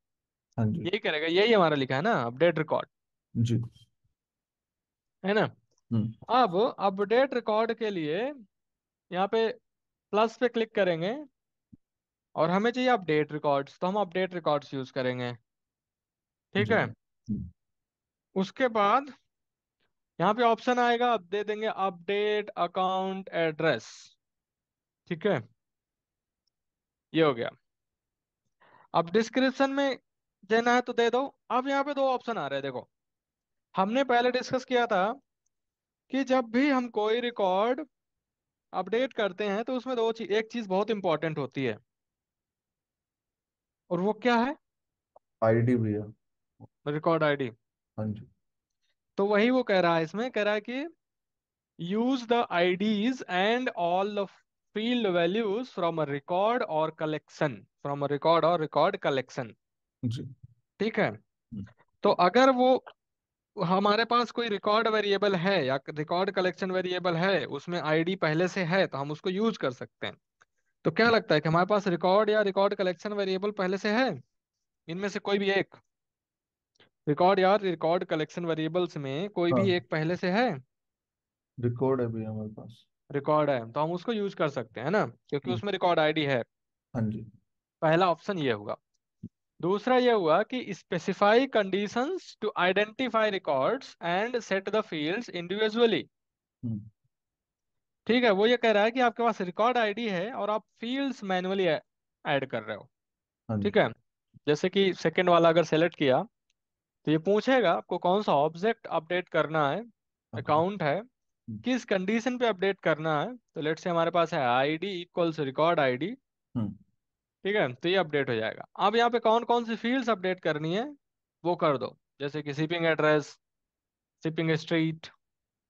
हाँ जी यही करेगा यही हमारा लिखा है ना अपडेट रिकॉर्ड जी है ना हम्म। अब अपडेट रिकॉर्ड के लिए यहाँ पे प्लस पे क्लिक करेंगे और हमें चाहिए अपडेट रिकॉर्ड्स तो हम अपडेट रिकॉर्ड्स यूज करेंगे ठीक है उसके बाद यहाँ पे ऑप्शन आएगा आप दे देंगे अपडेट अकाउंट एड्रेस ठीक है ये हो गया अब डिस्क्रिप्शन में देना है तो दे दो अब यहाँ पे दो ऑप्शन आ रहे हैं देखो हमने पहले डिस्कस किया था कि जब भी हम कोई रिकॉर्ड अपडेट करते हैं तो उसमें दो चीज एक चीज बहुत इंपॉर्टेंट होती है और वो क्या है आईडी भैया रिकॉर्ड आईडी हाँ जी तो वही वो कह रहा है इसमें कह रहा है कि use the IDs and all the field values from a record और कलेक्शन फ्रॉम अ रिकॉर्ड और रिकॉर्ड कलेक्शन जी ठीक है हम्म। तो अगर वो हमारे पास कोई रिकॉर्ड वेरिएबल है या रिकॉर्ड कलेक्शन वेरिएबल है उसमें आईडी पहले से है तो हम उसको यूज कर सकते हैं तो क्या लगता है कि हमारे पास रिकॉर्ड या रिकॉर्ड कलेक्शन वेरिएबल पहले से है इनमें से कोई भी एक रिकॉर्ड या रिकॉर्ड कलेक्शन वेरिएबल्स में कोई हाँ भी एक पहले से है रिकॉर्ड है भी हमारे पास रिकॉर्ड है तो हम उसको यूज कर सकते हैं ना क्योंकि हम्म। उसमें रिकॉर्ड आईडी है हाँ जी पहला ऑप्शन ये हुआ दूसरा ये हुआ कि specify conditions to identify records and set the fields individually ठीक है वो ये कह रहा है कि आपके पास रिकॉर्ड आईडी है और आप फील्ड्स मैनुअली ऐड कर रहे हो हाँ ठीक है जैसे कि सेकंड वाला अगर सेलेक्ट किया तो ये पूछेगा आपको कौन सा ऑब्जेक्ट अपडेट करना है अकाउंट हाँ है हम्म। किस कंडीशन पे अपडेट करना है तो लेट से हमारे पास है आईडी इक्वल्स रिकॉर्ड आईडी ठीक है तो ये अपडेट हो जाएगा अब यहाँ पे कौन कौन सी फील्ड्स अपडेट करनी है वो कर दो जैसे कि शिपिंग एड्रेस शिपिंग स्ट्रीट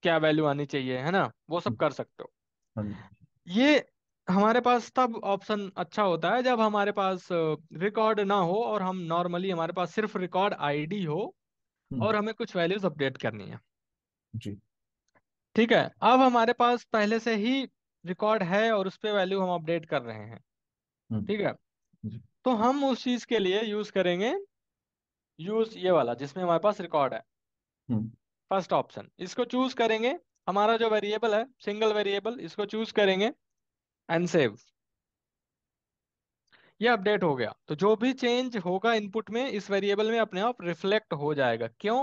क्या वैल्यू आनी चाहिए है ना वो सब कर सकते हो हाँ ये हमारे पास तब ऑप्शन अच्छा होता है जब हमारे पास रिकॉर्ड ना हो और हम नॉर्मली हमारे पास सिर्फ रिकॉर्ड आईडी हो हम्म। और हमें कुछ वैल्यूज अपडेट करनी है जी ठीक है अब हमारे पास पहले से ही रिकॉर्ड है और उस पर वैल्यू हम अपडेट कर रहे हैं हम्म। ठीक है तो हम उस चीज के लिए यूज करेंगे यूज ये वाला जिसमें हमारे पास रिकॉर्ड है हम्म। फर्स्ट ऑप्शन इसको चूज करेंगे हमारा जो वेरिएबल है सिंगल वेरिएबल इसको चूज करेंगे एंड सेव ये अपडेट हो गया तो जो भी चेंज होगा इनपुट में इस वेरिएबल में अपने आप रिफ्लेक्ट हो जाएगा क्यों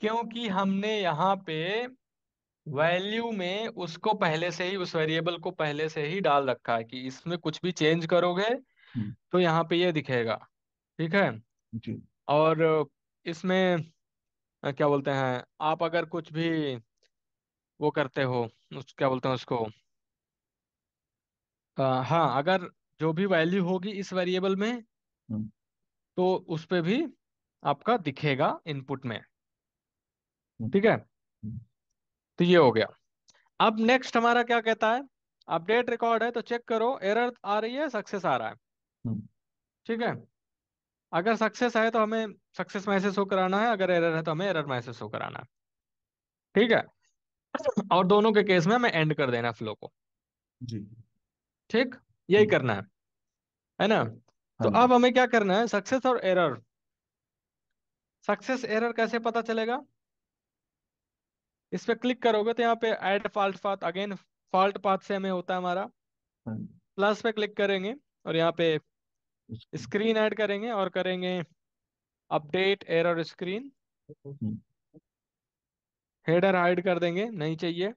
क्योंकि हमने यहां पे वैल्यू में उसको पहले से ही उस वेरिएबल को पहले से ही डाल रखा है कि इसमें कुछ भी चेंज करोगे हम्म। तो यहाँ पे ये यह दिखेगा ठीक है जी। और इसमें क्या बोलते हैं आप अगर कुछ भी वो करते हो उस क्या बोलते हैं उसको आ, हाँ अगर जो भी वैल्यू होगी इस वेरिएबल में हम्म। तो उस पे भी आपका दिखेगा इनपुट में हम्म। ठीक है हम्म। तो ये हो गया अब नेक्स्ट हमारा क्या कहता है अपडेट रिकॉर्ड है तो चेक करो एरर आ रही है सक्सेस आ रहा है ठीक है अगर सक्सेस आए तो हमें सक्सेस मैसेज शो कराना है अगर एरर है तो हमें एरर मैसेज शो कराना है ठीक है और दोनों के केस में हमें एंड कर देना फ्लो को जी ठीक यही करना है है ना हाँ तो अब हमें क्या करना है सक्सेस और एरर सक्सेस एरर कैसे पता चलेगा इस पे क्लिक करोगे तो यहाँ पे add fault path again fault path से हमें होता है हमारा प्लस हाँ पे क्लिक करेंगे और यहाँ पे स्क्रीन ऐड करेंगे और करेंगे update error screen hmm. Header hide कर देंगे नहीं चाहिए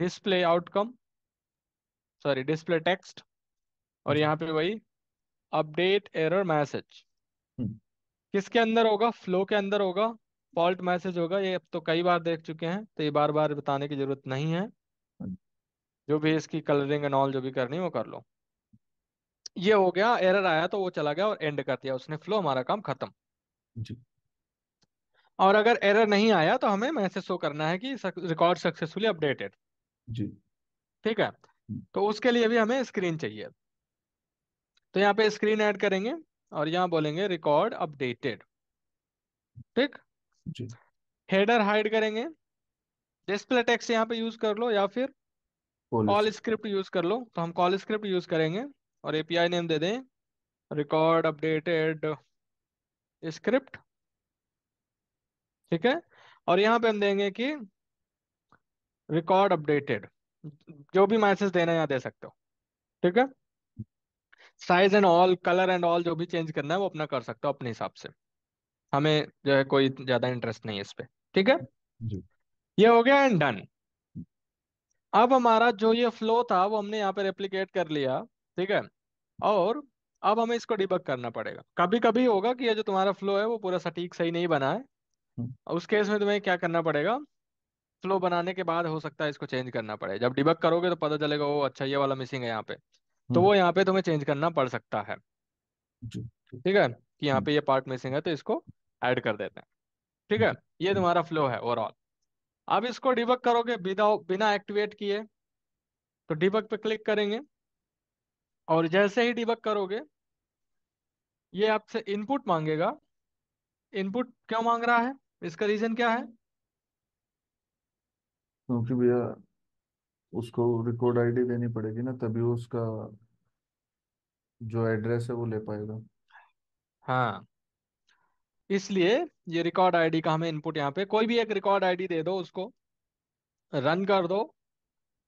display outcome sorry display text और यहाँ पे वही अपडेट एरर मैसेज हम्म। किसके अंदर होगा फ्लो के अंदर होगा फॉल्ट मैसेज होगा ये अब तो कई बार देख चुके हैं तो ये बार बार बताने की जरूरत नहीं है हम्म। जो भी इसकी कलरिंग एंड ऑल जो भी करनी वो कर लो ये हो गया एरर आया तो वो चला गया और एंड कर दिया उसने फ्लो हमारा काम खत्म और अगर एरर नहीं आया तो हमें मैसेज शो करना है कि रिकॉर्ड सक्सेसफुली अपडेटेड जी ठीक है हम्म। तो उसके लिए भी हमें स्क्रीन चाहिए तो यहाँ पे स्क्रीन ऐड करेंगे और यहाँ बोलेंगे रिकॉर्ड अपडेटेड ठीक हेडर हाइड करेंगे डिस्प्ले टेक्स यहाँ पे यूज कर लो या फिर कॉल स्क्रिप्ट यूज कर लो तो हम कॉल स्क्रिप्ट यूज करेंगे और एपीआई नेम दे दें रिकॉर्ड अपडेटेड स्क्रिप्ट ठीक है और यहाँ पे हम देंगे कि रिकॉर्ड अपडेटेड जो भी मैसेज देना है यहाँ दे सकते हो ठीक है size and all colour and all जो भी चेंज करना है वो अपना कर सकते हो अपने हिसाब से हमें जो है कोई ज्यादा इंटरेस्ट नहीं है इस पे ठीक है जी ये हो गया एंड डन अब हमारा जो ये फ्लो था वो हमने यहाँ पे रेप्लीकेट कर लिया ठीक है और अब हमें इसको डिबक करना पड़ेगा कभी कभी होगा कि ये जो तुम्हारा फ्लो है वो पूरा सटीक सही नहीं बना है हम्म। उस केस में तुम्हें क्या करना पड़ेगा फ्लो बनाने के बाद हो सकता है इसको चेंज करना पड़े जब डिबक करोगे तो पता चलेगा वो अच्छा ये वाला मिसिंग है यहाँ पे तो वो हम्म। यहाँ पे तुम्हें चेंज करना पड़ सकता है ठीक है कि यहाँ हम्म। पे ये पार्ट मिसिंग है तो इसको ऐड कर देते हैं ठीक है ये तुम्हारा फ्लो है ओवरऑल अब इसको डिबक करोगे बिना बिना एक्टिवेट किए तो डिबक पे क्लिक करेंगे और जैसे ही डिबक करोगे ये आपसे इनपुट मांगेगा इनपुट क्यों मांग रहा है इसका रीजन क्या है क्योंकि तो भैया उसको रिकॉर्ड आईडी देनी पड़ेगी ना तभी उसका जो एड्रेस है वो ले पाएगा हाँ इसलिए ये रिकॉर्ड आईडी का हमें इनपुट यहाँ पे कोई भी एक रिकॉर्ड आईडी दे दो उसको रन कर दो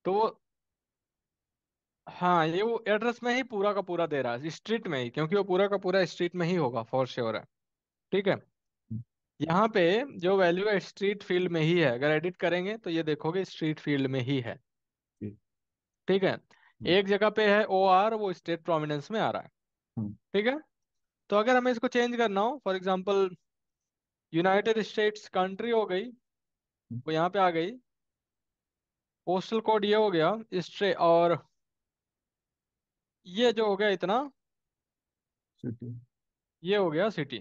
तो वो हाँ ये वो एड्रेस में ही पूरा का पूरा दे रहा है स्ट्रीट में ही क्योंकि वो पूरा का पूरा स्ट्रीट में ही होगा फॉर श्योर है ठीक है हम्म। यहाँ पे जो वैल्यू है स्ट्रीट फील्ड में ही है अगर एडिट करेंगे तो ये देखोगे स्ट्रीट फील्ड में ही है ठीक है हम्म। एक जगह पे है ओ आर वो स्टेट प्रोमिनेंस में आ रहा है हम्म। ठीक है तो अगर हमें इसको चेंज करना हो for example United States country हो गई वो यहाँ पे आ गई पोस्टल कोड ये हो गया स्ट्रे और ये जो हो गया इतना ये हो गया सिटी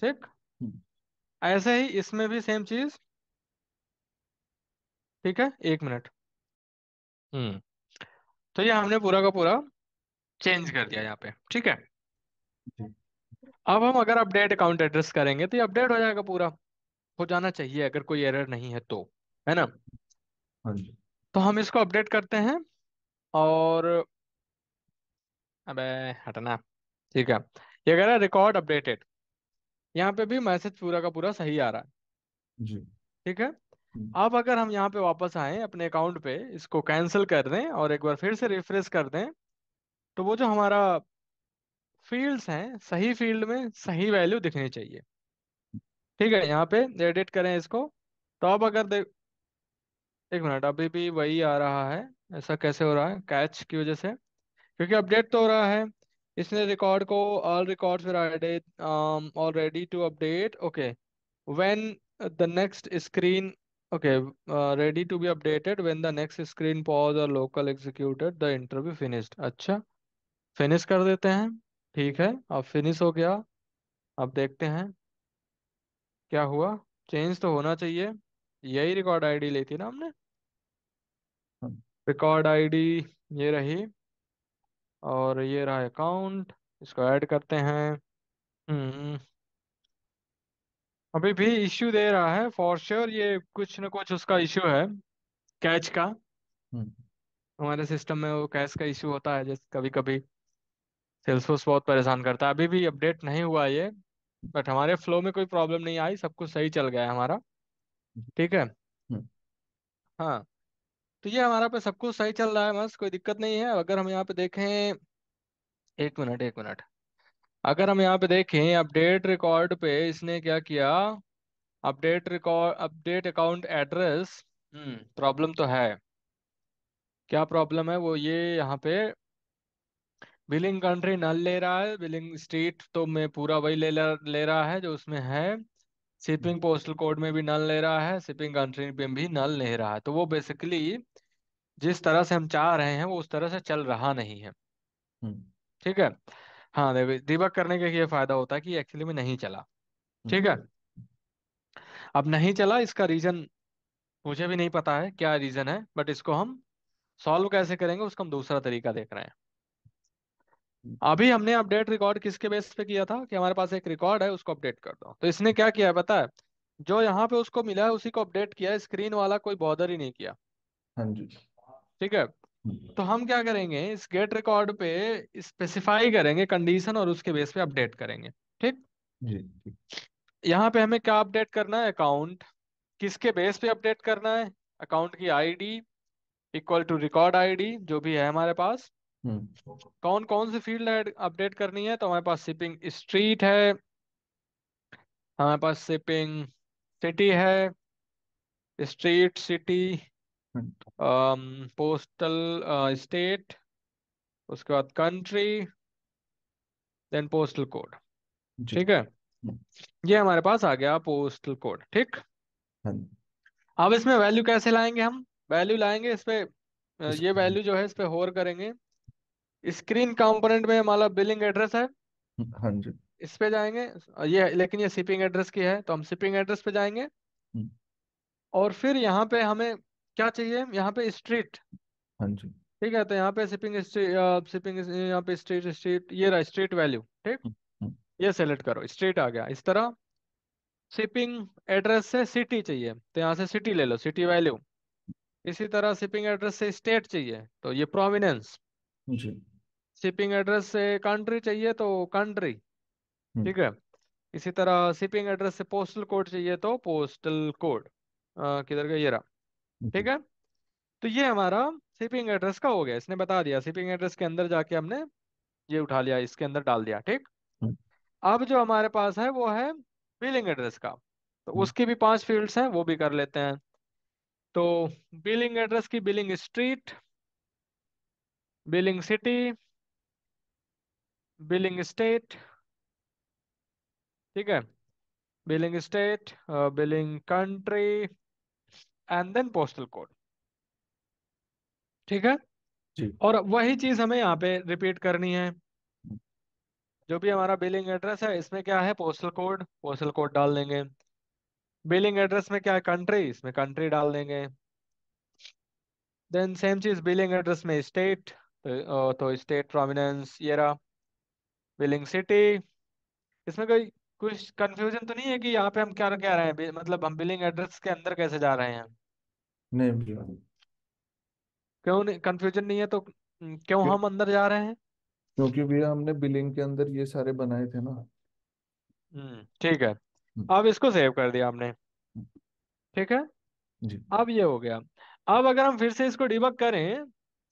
ठीक हम्म। ऐसे ही इसमें भी सेम चीज ठीक है एक मिनट हम्म तो ये हमने पूरा का पूरा चेंज कर दिया यहाँ पे ठीक है अब हम अगर अपडेट अकाउंट एड्रेस करेंगे तो ये अपडेट हो जाएगा पूरा हो जाना चाहिए अगर कोई एरर नहीं है तो है ना हाँ तो हम इसको अपडेट करते हैं और अबे हटना ठीक है ये कह रहा है रिकॉर्ड अपडेटेड यहाँ पे भी मैसेज पूरा का पूरा सही आ रहा है जी ठीक है हम्म। अब अगर हम यहाँ पे वापस आए अपने अकाउंट पे इसको कैंसिल कर दें और एक बार फिर से रिफ्रेश कर दें तो वो जो हमारा फील्ड्स हैं सही फील्ड में सही वैल्यू दिखनी चाहिए ठीक है यहाँ पे एडिट करें इसको तो अब अगर देख एक मिनट अभी भी वही आ रहा है ऐसा कैसे हो रहा है कैच की वजह से क्योंकि अपडेट तो हो रहा है इसने रिकॉर्ड को all records already to update okay when the next screen okay ready to be updated when the next screen pause और local executed the interview finished अच्छा फिनिश कर देते हैं ठीक है अब फिनिश हो गया अब देखते हैं क्या हुआ चेंज तो होना चाहिए यही रिकॉर्ड आईडी ली थी ना हमने रिकॉर्ड हाँ। आईडी ये रही और ये रहा अकाउंट इसको ऐड करते हैं हम्म अभी भी इश्यू दे रहा है फॉर श्योर ये कुछ ना कुछ उसका इश्यू है कैच का हम्म। हमारे सिस्टम में वो कैश का इश्यू होता है जैसे कभी कभी सेल्सफोर्स बहुत परेशान करता है अभी भी अपडेट नहीं हुआ ये बट हमारे फ्लो में कोई प्रॉब्लम नहीं आई सब कुछ सही चल गया है हमारा हम्म। ठीक है हम्म। हाँ तो ये हमारा पे सब कुछ सही चल रहा है बस कोई दिक्कत नहीं है अगर हम यहाँ पे देखें एक मिनट एक मिनट अगर हम यहाँ पे देखें अपडेट रिकॉर्ड पे इसने क्या किया update record update account address hmm problem तो है क्या प्रॉब्लम है वो ये यहाँ पे बिलिंग कंट्री नल ले रहा है बिलिंग स्ट्रीट तो मैं पूरा वही ले ले रहा है जो उसमें है शिपिंग हम्म। पोस्टल कोड में भी नल ले रहा है शिपिंग कंट्री में भी नल ले रहा है तो वो बेसिकली जिस तरह से हम चाह रहे हैं वो उस तरह से चल रहा नहीं है ठीक है हाँ दीपक करने का ये फायदा होता है कि एक्चुअली में नहीं चला ठीक है अब नहीं चला इसका रीजन मुझे भी नहीं पता है क्या रीजन है बट इसको हम सॉल्व कैसे करेंगे उसका हम दूसरा तरीका देख रहे हैं अभी हमने अपडेट रिकॉर्ड किसके बेस पे किया था कि हमारे पास एक रिकॉर्ड है उसको अपडेट कर दो तो इसने क्या किया है पता है जो यहाँ पे उसको मिला है उसी को अपडेट किया स्क्रीन वाला कोई बॉर्डर ही नहीं किया हाँ जी ठीक है हम्म। तो हम क्या करेंगे इस गेट रिकॉर्ड पे स्पेसिफाई करेंगे कंडीशन और उसके बेस पे अपडेट करेंगे ठीक यहाँ पे हमें क्या अपडेट करना है अकाउंट किसके बेस पे अपडेट करना है अकाउंट की ID equal to record ID जो भी है हमारे पास हम्म। कौन कौन सी फील्ड अपडेट करनी है तो हमारे पास शिपिंग स्ट्रीट है हमारे पास शिपिंग सिटी है street city department postal state उसके बाद कंट्री देन पोस्टल कोड ठीक है ये हमारे पास आ गया पोस्टल कोड ठीक हाँ अब इसमें वैल्यू कैसे लाएंगे हम वैल्यू लाएंगे इस पे ये वैल्यू जो है इस पे होर करेंगे स्क्रीन कंपोनेंट में हमारा बिलिंग एड्रेस है हाँ जी इस पे जाएंगे ये लेकिन ये शिपिंग एड्रेस की है तो हम शिपिंग एड्रेस पे जाएंगे हम्म। और फिर यहाँ पे हमें क्या चाहिए यहाँ पे स्ट्रीट हाँ जी ठीक है तो यहाँ पे शिपिंग शिपिंग यहाँ पे स्ट्रीट स्ट्रीट ये रहा स्ट्रीट वैल्यू ठीक हम्म, हम्म। ये सेलेक्ट करो स्ट्रीट आ गया इस तरह शिपिंग एड्रेस से सिटी चाहिए तो यहाँ से सिटी ले लो सिटी वैल्यू इसी तरह शिपिंग एड्रेस से स्टेट चाहिए तो ये प्रोमिनेंस शिपिंग एड्रेस से कंट्री चाहिए तो कंट्री हम्म। ठीक है इसी तरह शिपिंग एड्रेस से पोस्टल कोड चाहिए तो पोस्टल कोड किधर का ये रहा हम्म। ठीक है तो ये हमारा शिपिंग एड्रेस का हो गया इसने बता दिया शिपिंग एड्रेस के अंदर जाके हमने ये उठा लिया इसके अंदर डाल दिया ठीक हम्म। अब जो हमारे पास है वो है बिलिंग एड्रेस का तो हम्म। उसकी भी पांच फील्ड्स हैं वो भी कर लेते हैं तो बिलिंग एड्रेस की billing street billing city billing state ठीक है billing state billing country and then postal code ठीक है जी और वही चीज हमें यहाँ पे रिपीट करनी है जो भी हमारा बिलिंग एड्रेस है इसमें क्या है पोस्टल कोड पोस्टल कोड डाल देंगे बिलिंग एड्रेस में क्या है कंट्री इसमें कंट्री डाल देंगे देन सेम चीज बिलिंग एड्रेस में स्टेट तो, स्टेट प्रोमिनेंस तो ये बिलिंग सिटी इसमें कोई कुछ कंफ्यूजन तो नहीं है कि यहाँ पे हम क्या क्या रहे हैं मतलब हम बिलिंग एड्रेस के अंदर कैसे जा रहे हैं नहीं बिल्कुल क्यों नहीं कंफ्यूजन नहीं है तो क्यों क्यों- हम अंदर जा रहे हैं क्योंकि भैया हमने बिलिंग के अंदर ये सारे बनाए थे ना हम्म ठीक है हम्म। अब इसको सेव कर दिया हमने हम्म। ठीक है जी अब ये हो गया अब अगर हम फिर से इसको डिबग करें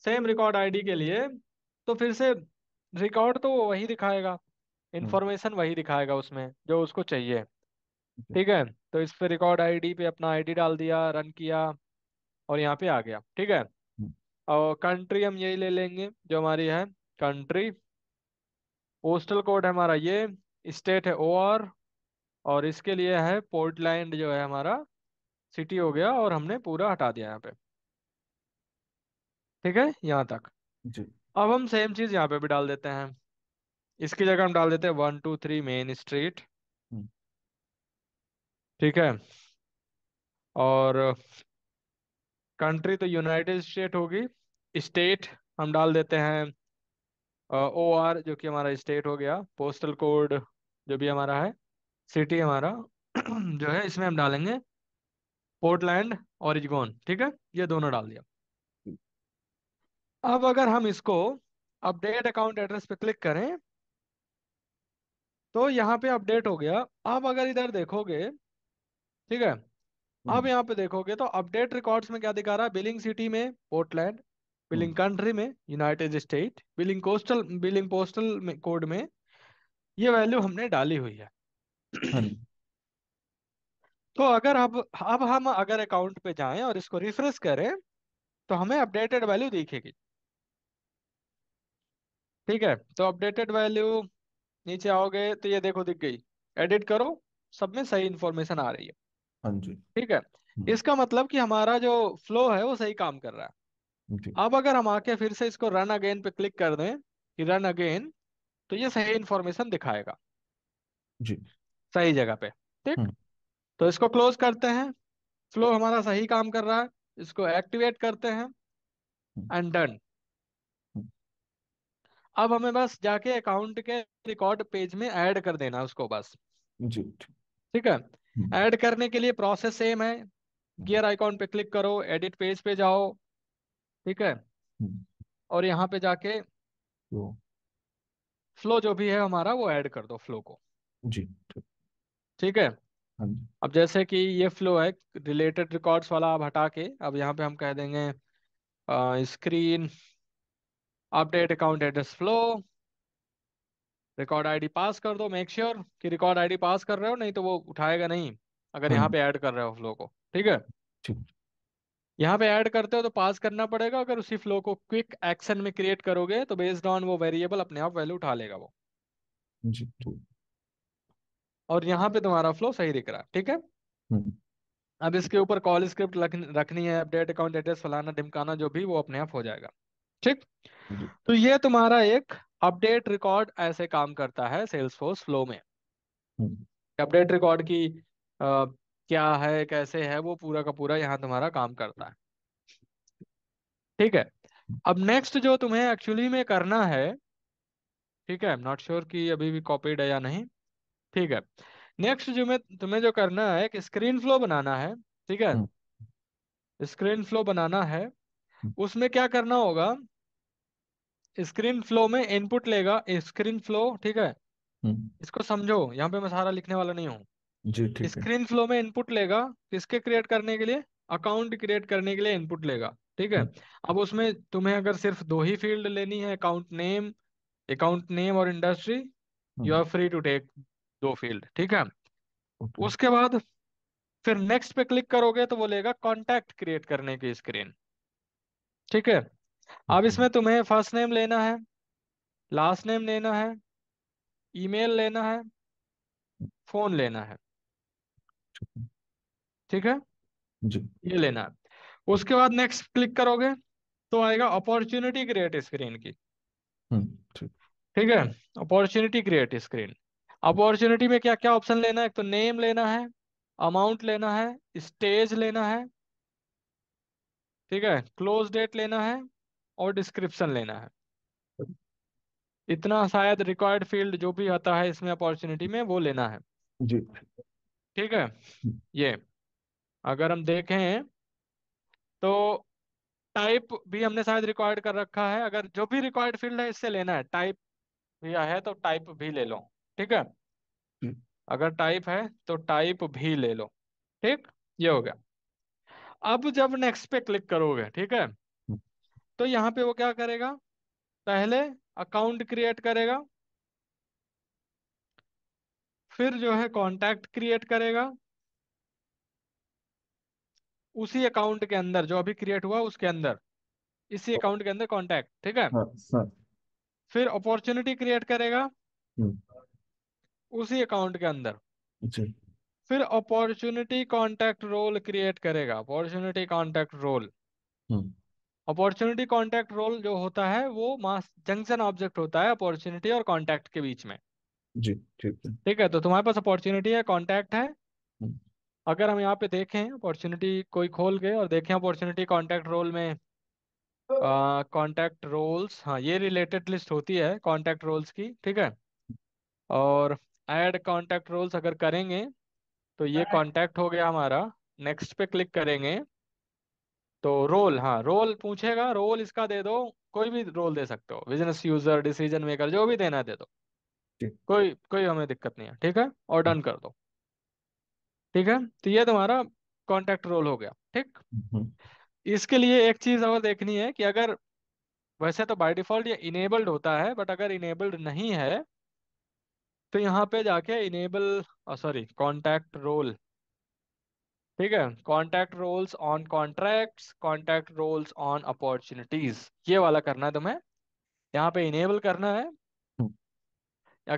सेम रिकॉर्ड आईडी के लिए तो फिर से रिकॉर्ड तो वही दिखाएगा हम्म। इन्फॉर्मेशन वही दिखाएगा उसमें जो उसको चाहिए ठीक है तो इस पे रिकॉर्ड आईडी पे अपना आईडी डाल दिया रन किया और यहाँ पे आ गया ठीक है हम्म। और कंट्री हम यही ले लेंगे जो हमारी है कंट्री पोस्टल कोड है हमारा ये स्टेट है ओ आर और इसके लिए है पोर्टलैंड जो है हमारा सिटी हो गया और हमने पूरा हटा दिया यहाँ पे ठीक है यहाँ तक जी अब हम सेम चीज यहाँ पे भी डाल देते हैं इसकी जगह हम डाल देते हैं one two three main street hmm. ठीक है और कंट्री तो यूनाइटेड स्टेट होगी स्टेट हम डाल देते हैं ओ आर जो कि हमारा स्टेट हो गया पोस्टल कोड जो भी हमारा है सिटी हमारा [clears throat] जो है इसमें हम डालेंगे पोर्टलैंड और इजगोन ठीक है ये दोनों डाल दिया हम्म। अब अगर हम इसको अपडेट अकाउंट एड्रेस पे क्लिक करें तो यहाँ पे अपडेट हो गया अब अगर इधर देखोगे ठीक है अब हम्म। यहाँ पे देखोगे तो अपडेट रिकॉर्ड्स में क्या दिखा रहा है बिलिंग सिटी में पोर्टलैंड बिलिंग कंट्री में United State billing coastal billing postal में कोड में ये वैल्यू हमने डाली हुई है हम्म। तो अगर अब अब हम अगर अकाउंट पे जाएं और इसको रिफ्रेश करें तो हमें अपडेटेड वैल्यू दिखेगी ठीक है तो अपडेटेड वैल्यू नीचे आओगे तो ये देखो दिख गई एडिट करो सब में सही इंफॉर्मेशन आ रही है हाँ जी ठीक है हम्म। इसका मतलब कि हमारा जो फ्लो है वो सही काम कर रहा है अब अगर हम आके फिर से इसको रन अगेन पे क्लिक कर दें कि रन अगेन तो ये सही इंफॉर्मेशन दिखाएगा जी सही जगह पे ठीक हम्म। तो इसको क्लोज करते हैं फ्लो हमारा सही काम कर रहा है इसको एक्टिवेट करते हैं एंड हम्म। डन अब हमें बस जाके अकाउंट के रिकॉर्ड पेज में ऐड कर देना उसको बस जी ठीक है ऐड हम्म। करने के लिए प्रोसेस सेम है गियर हम्म। आइकॉन पे क्लिक करो एडिट पेज पे जाओ ठीक है हम्म। और यहाँ पे जाके फ्लो तो जो भी है हमारा वो ऐड कर दो फ्लो को जी ठीक है हाँ अब जैसे कि ये फ्लो है रिलेटेड रिकॉर्ड्स वाला आप हटा के अब यहाँ पे हम कह देंगे screen update account address flow record ID pass कर दो मेक श्योर sure कि रिकॉर्ड आईडी पास कर रहे हो नहीं तो वो उठाएगा नहीं अगर यहाँ हम्म। पे ऐड कर रहे हो फ्लो को ठीक है यहाँ पे ऐड करते हो तो पास करना पड़ेगा अगर उसी फ्लो को क्विक एक्शन में क्रिएट करोगे तो बेस्ड ऑन वो वेरिएबल अपने आप वैल्यू उठा लेगा वो और यहाँ पे तुम्हारा फ्लो सही दिख रहा है ठीक है हम्म। अब इसके ऊपर कॉल स्क्रिप्ट रखनी है अपडेट अकाउंट एड्रेस फलाना ढिमकाना जो भी वो अपने आप हो जाएगा ठीक तो ये तुम्हारा एक अपडेट रिकॉर्ड ऐसे काम करता है सेल्सफोर्स फ्लो में हम्म। अपडेट रिकॉर्ड की आ, क्या है कैसे है वो पूरा का पूरा यहाँ तुम्हारा काम करता है ठीक है अब नेक्स्ट जो तुम्हें एक्चुअली में करना है ठीक है नॉट श्योर sure कि अभी भी कॉपीड है या नहीं ठीक है नेक्स्ट जो में तुम्हें जो करना है एक स्क्रीन फ्लो बनाना है ठीक है स्क्रीन हम्म। फ्लो बनाना है उसमें क्या करना होगा स्क्रीन फ्लो में इनपुट लेगा स्क्रीन फ्लो ठीक है हम्म। इसको समझो यहाँ पे मैं सारा लिखने वाला नहीं हूँ स्क्रीन फ्लो में इनपुट लेगा किसके क्रिएट करने के लिए अकाउंट क्रिएट करने के लिए इनपुट लेगा ठीक है हम्म। अब उसमें तुम्हें अगर सिर्फ दो ही फील्ड लेनी है अकाउंट नेम अकाउंट नेम और इंडस्ट्री हम्म। You are free to take दो फील्ड ठीक है उसके बाद फिर नेक्स्ट पे क्लिक करोगे तो वो लेगा कॉन्टैक्ट क्रिएट करने की स्क्रीन ठीक है अब हम्म। इसमें तुम्हें फर्स्ट नेम लेना है लास्ट नेम लेना है ईमेल लेना है फोन लेना है ठीक है जी ये लेना है उसके बाद नेक्स्ट क्लिक करोगे तो आएगा अपॉर्चुनिटी क्रिएट स्क्रीन की हम्म, ठीक है अपॉर्चुनिटी क्रिएट स्क्रीन अपॉर्चुनिटी में क्या क्या ऑप्शन लेना है एक तो नेम लेना है अमाउंट लेना है स्टेज लेना है ठीक है क्लोज डेट लेना है और डिस्क्रिप्शन लेना है इतना शायद रिक्वायर्ड फील्ड जो भी आता है इसमें अपॉर्चुनिटी में वो लेना है जी ठीक है ये अगर हम देखें तो टाइप भी हमने शायद रिक्वायर्ड कर रखा है अगर जो भी रिक्वायर्ड फील्ड है इससे लेना है टाइप भी है तो टाइप भी ले लो ठीक है अगर टाइप है तो टाइप भी ले लो ठीक ये हो गया अब जब नेक्स्ट पे क्लिक करोगे ठीक है हम्म। तो यहाँ पे वो क्या करेगा पहले अकाउंट क्रिएट करेगा फिर जो है कॉन्टेक्ट क्रिएट करेगा उसी अकाउंट के अंदर जो अभी क्रिएट हुआ उसके अंदर इसी अकाउंट हाँ। के अंदर कॉन्टैक्ट ठीक है हाँ, हाँ। फिर अपॉर्चुनिटी क्रिएट करेगा हम्म। उसी अकाउंट के अंदर अच्छा। फिर अपॉर्चुनिटी कॉन्टेक्ट रोल क्रिएट करेगा opportunity contact role opportunity contact role जो होता है वो मास जंक्शन ऑब्जेक्ट होता है अपॉर्चुनिटी और कॉन्टेक्ट के बीच में जी ठीक है ठीक है तो तुम्हारे पास अपॉर्चुनिटी है कॉन्टेक्ट है हम्म। अगर हम यहाँ पे देखें अपॉर्चुनिटी कोई खोल के और देखें अपॉर्चुनिटी कॉन्टेक्ट रोल में कॉन्टेक्ट रोल्स हाँ ये रिलेटेड लिस्ट होती है कॉन्टेक्ट रोल्स की ठीक है हम्म। और एड कॉन्टेक्ट रोल्स अगर करेंगे तो ये कांटेक्ट हो गया हमारा नेक्स्ट पे क्लिक करेंगे तो रोल हाँ रोल पूछेगा रोल इसका दे दो कोई भी रोल दे सकते हो बिजनेस यूजर डिसीजन मेकर जो भी देना दे दो कोई कोई हमें दिक्कत नहीं है ठीक है और डन कर दो ठीक है तो ये तुम्हारा कॉन्टेक्ट रोल हो गया ठीक हम्म। इसके लिए एक चीज और देखनी है कि अगर वैसे तो बाय डिफॉल्ट ये इनेबल्ड होता है बट अगर इनेबल्ड नहीं है तो यहाँ पे जाके इनेबल सॉरी कॉन्टैक्ट रोल ठीक है contact roles on contract contact roles on opportunities ये वाला करना है तुम्हें यहाँ पे इनेबल करना है हम्म।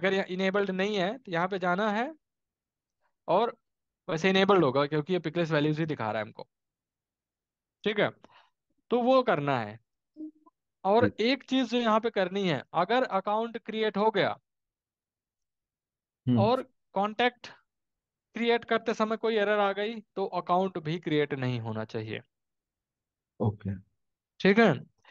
अगर इनेबल्ड नहीं है तो यहाँ पे जाना है और वैसे इनेबल्ड होगा क्योंकि ये पिकलेस वैल्यूज ही दिखा रहा है हमको ठीक है तो वो करना है और एक चीज जो यहाँ पे करनी है अगर अकाउंट क्रिएट हो गया हम्म। और कॉन्टैक्ट क्रिएट करते समय कोई एरर आ गई तो अकाउंट भी क्रिएट नहीं होना चाहिए ओके ठीक है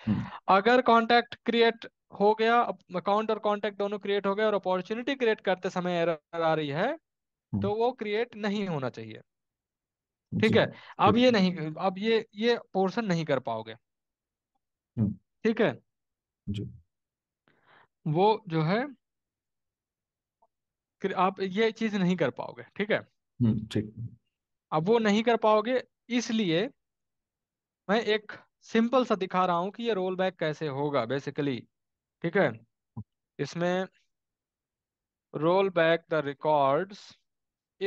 हम्म। अगर कॉन्टैक्ट क्रिएट हो गया अकाउंट और कॉन्टैक्ट दोनों क्रिएट हो गया और अपॉर्चुनिटी क्रिएट करते समय एरर आ रही है हम्म। तो वो क्रिएट नहीं होना चाहिए ठीक है अब ये नहीं अब ये ये पोर्शन नहीं कर पाओगे ठीक है जी वो जो है आप ये चीज नहीं कर पाओगे ठीक है हम्म, ठीक अब वो नहीं कर पाओगे इसलिए मैं एक सिंपल सा दिखा रहा हूं कि ये रोल बैक कैसे होगा बेसिकली ठीक है इसमें roll back the record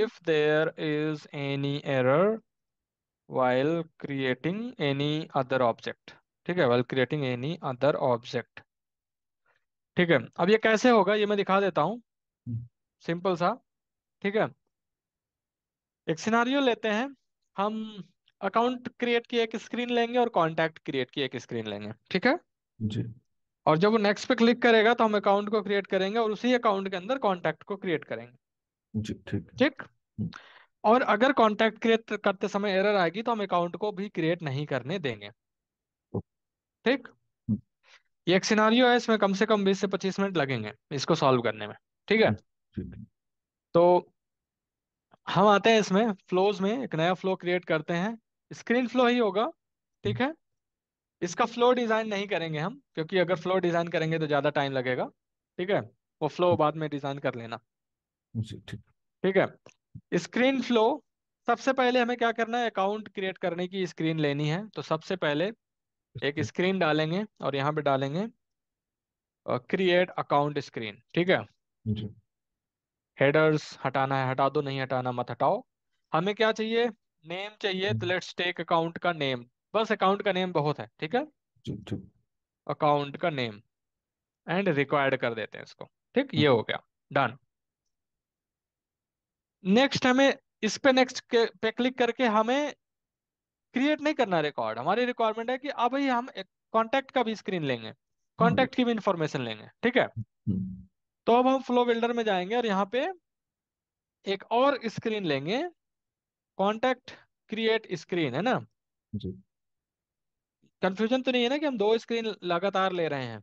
if there is any error while creating any other object ठीक है while creating any other object ठीक है अब ये कैसे होगा ये मैं दिखा देता हूं सिंपल सा ठीक है एक सिनारियो लेते हैं हम अकाउंट क्रिएट की एक स्क्रीन लेंगे और कॉन्टैक्ट क्रिएट की एक स्क्रीन लेंगे ठीक है जी और जब वो नेक्स्ट पे क्लिक करेगा तो हम अकाउंट को क्रिएट करेंगे और उसी अकाउंट के अंदर कॉन्टैक्ट को क्रिएट करेंगे जी ठीक ठीक हम्म। और अगर कॉन्टैक्ट क्रिएट करते समय एरर आएगी तो हम अकाउंट को भी क्रिएट नहीं करने देंगे ठीक हम्म। ये एक सिनारियो है इसमें कम से कम बीस से पच्चीस मिनट लगेंगे इसको सॉल्व करने में ठीक है हम्म। तो हम आते हैं इसमें फ्लोज में एक नया फ्लो क्रिएट करते हैं स्क्रीन फ्लो ही होगा ठीक है इसका फ्लो डिजाइन नहीं करेंगे हम क्योंकि अगर फ्लो डिजाइन करेंगे तो ज्यादा टाइम लगेगा ठीक है वो फ्लो बाद में डिजाइन कर लेना अच्छा, ठीक है स्क्रीन फ्लो सबसे पहले हमें क्या करना है अकाउंट क्रिएट करने की स्क्रीन लेनी है तो सबसे पहले एक स्क्रीन डालेंगे और यहाँ पे डालेंगे क्रिएट अकाउंट स्क्रीन ठीक है हेडर्स हटाना है हटा दो नहीं हटाना मत हटाओ हमें क्या चाहिए नेम चाहिए तो लेट्स टेक अकाउंट का नेम बस अकाउंट का नेम बहुत है ठीक है अकाउंट का नेम एंड रिक्वायर्ड कर देते हैं इसको ठीक ये हम्म। हो गया डन नेक्स्ट हमें इस पे नेक्स्ट पे क्लिक करके हमें क्रिएट नहीं करना रिकॉर्ड हमारी रिक्वायरमेंट है कि अब भाई हम कॉन्टेक्ट का भी स्क्रीन लेंगे कॉन्टेक्ट हम्म। की भी इंफॉर्मेशन लेंगे ठीक है हम्म। तो अब हम फ्लो बिल्डर में जाएंगे और यहाँ पे एक और स्क्रीन लेंगे कॉन्टेक्ट क्रिएट स्क्रीन है ना जी कंफ्यूजन तो नहीं है ना कि हम दो स्क्रीन लगातार ले रहे हैं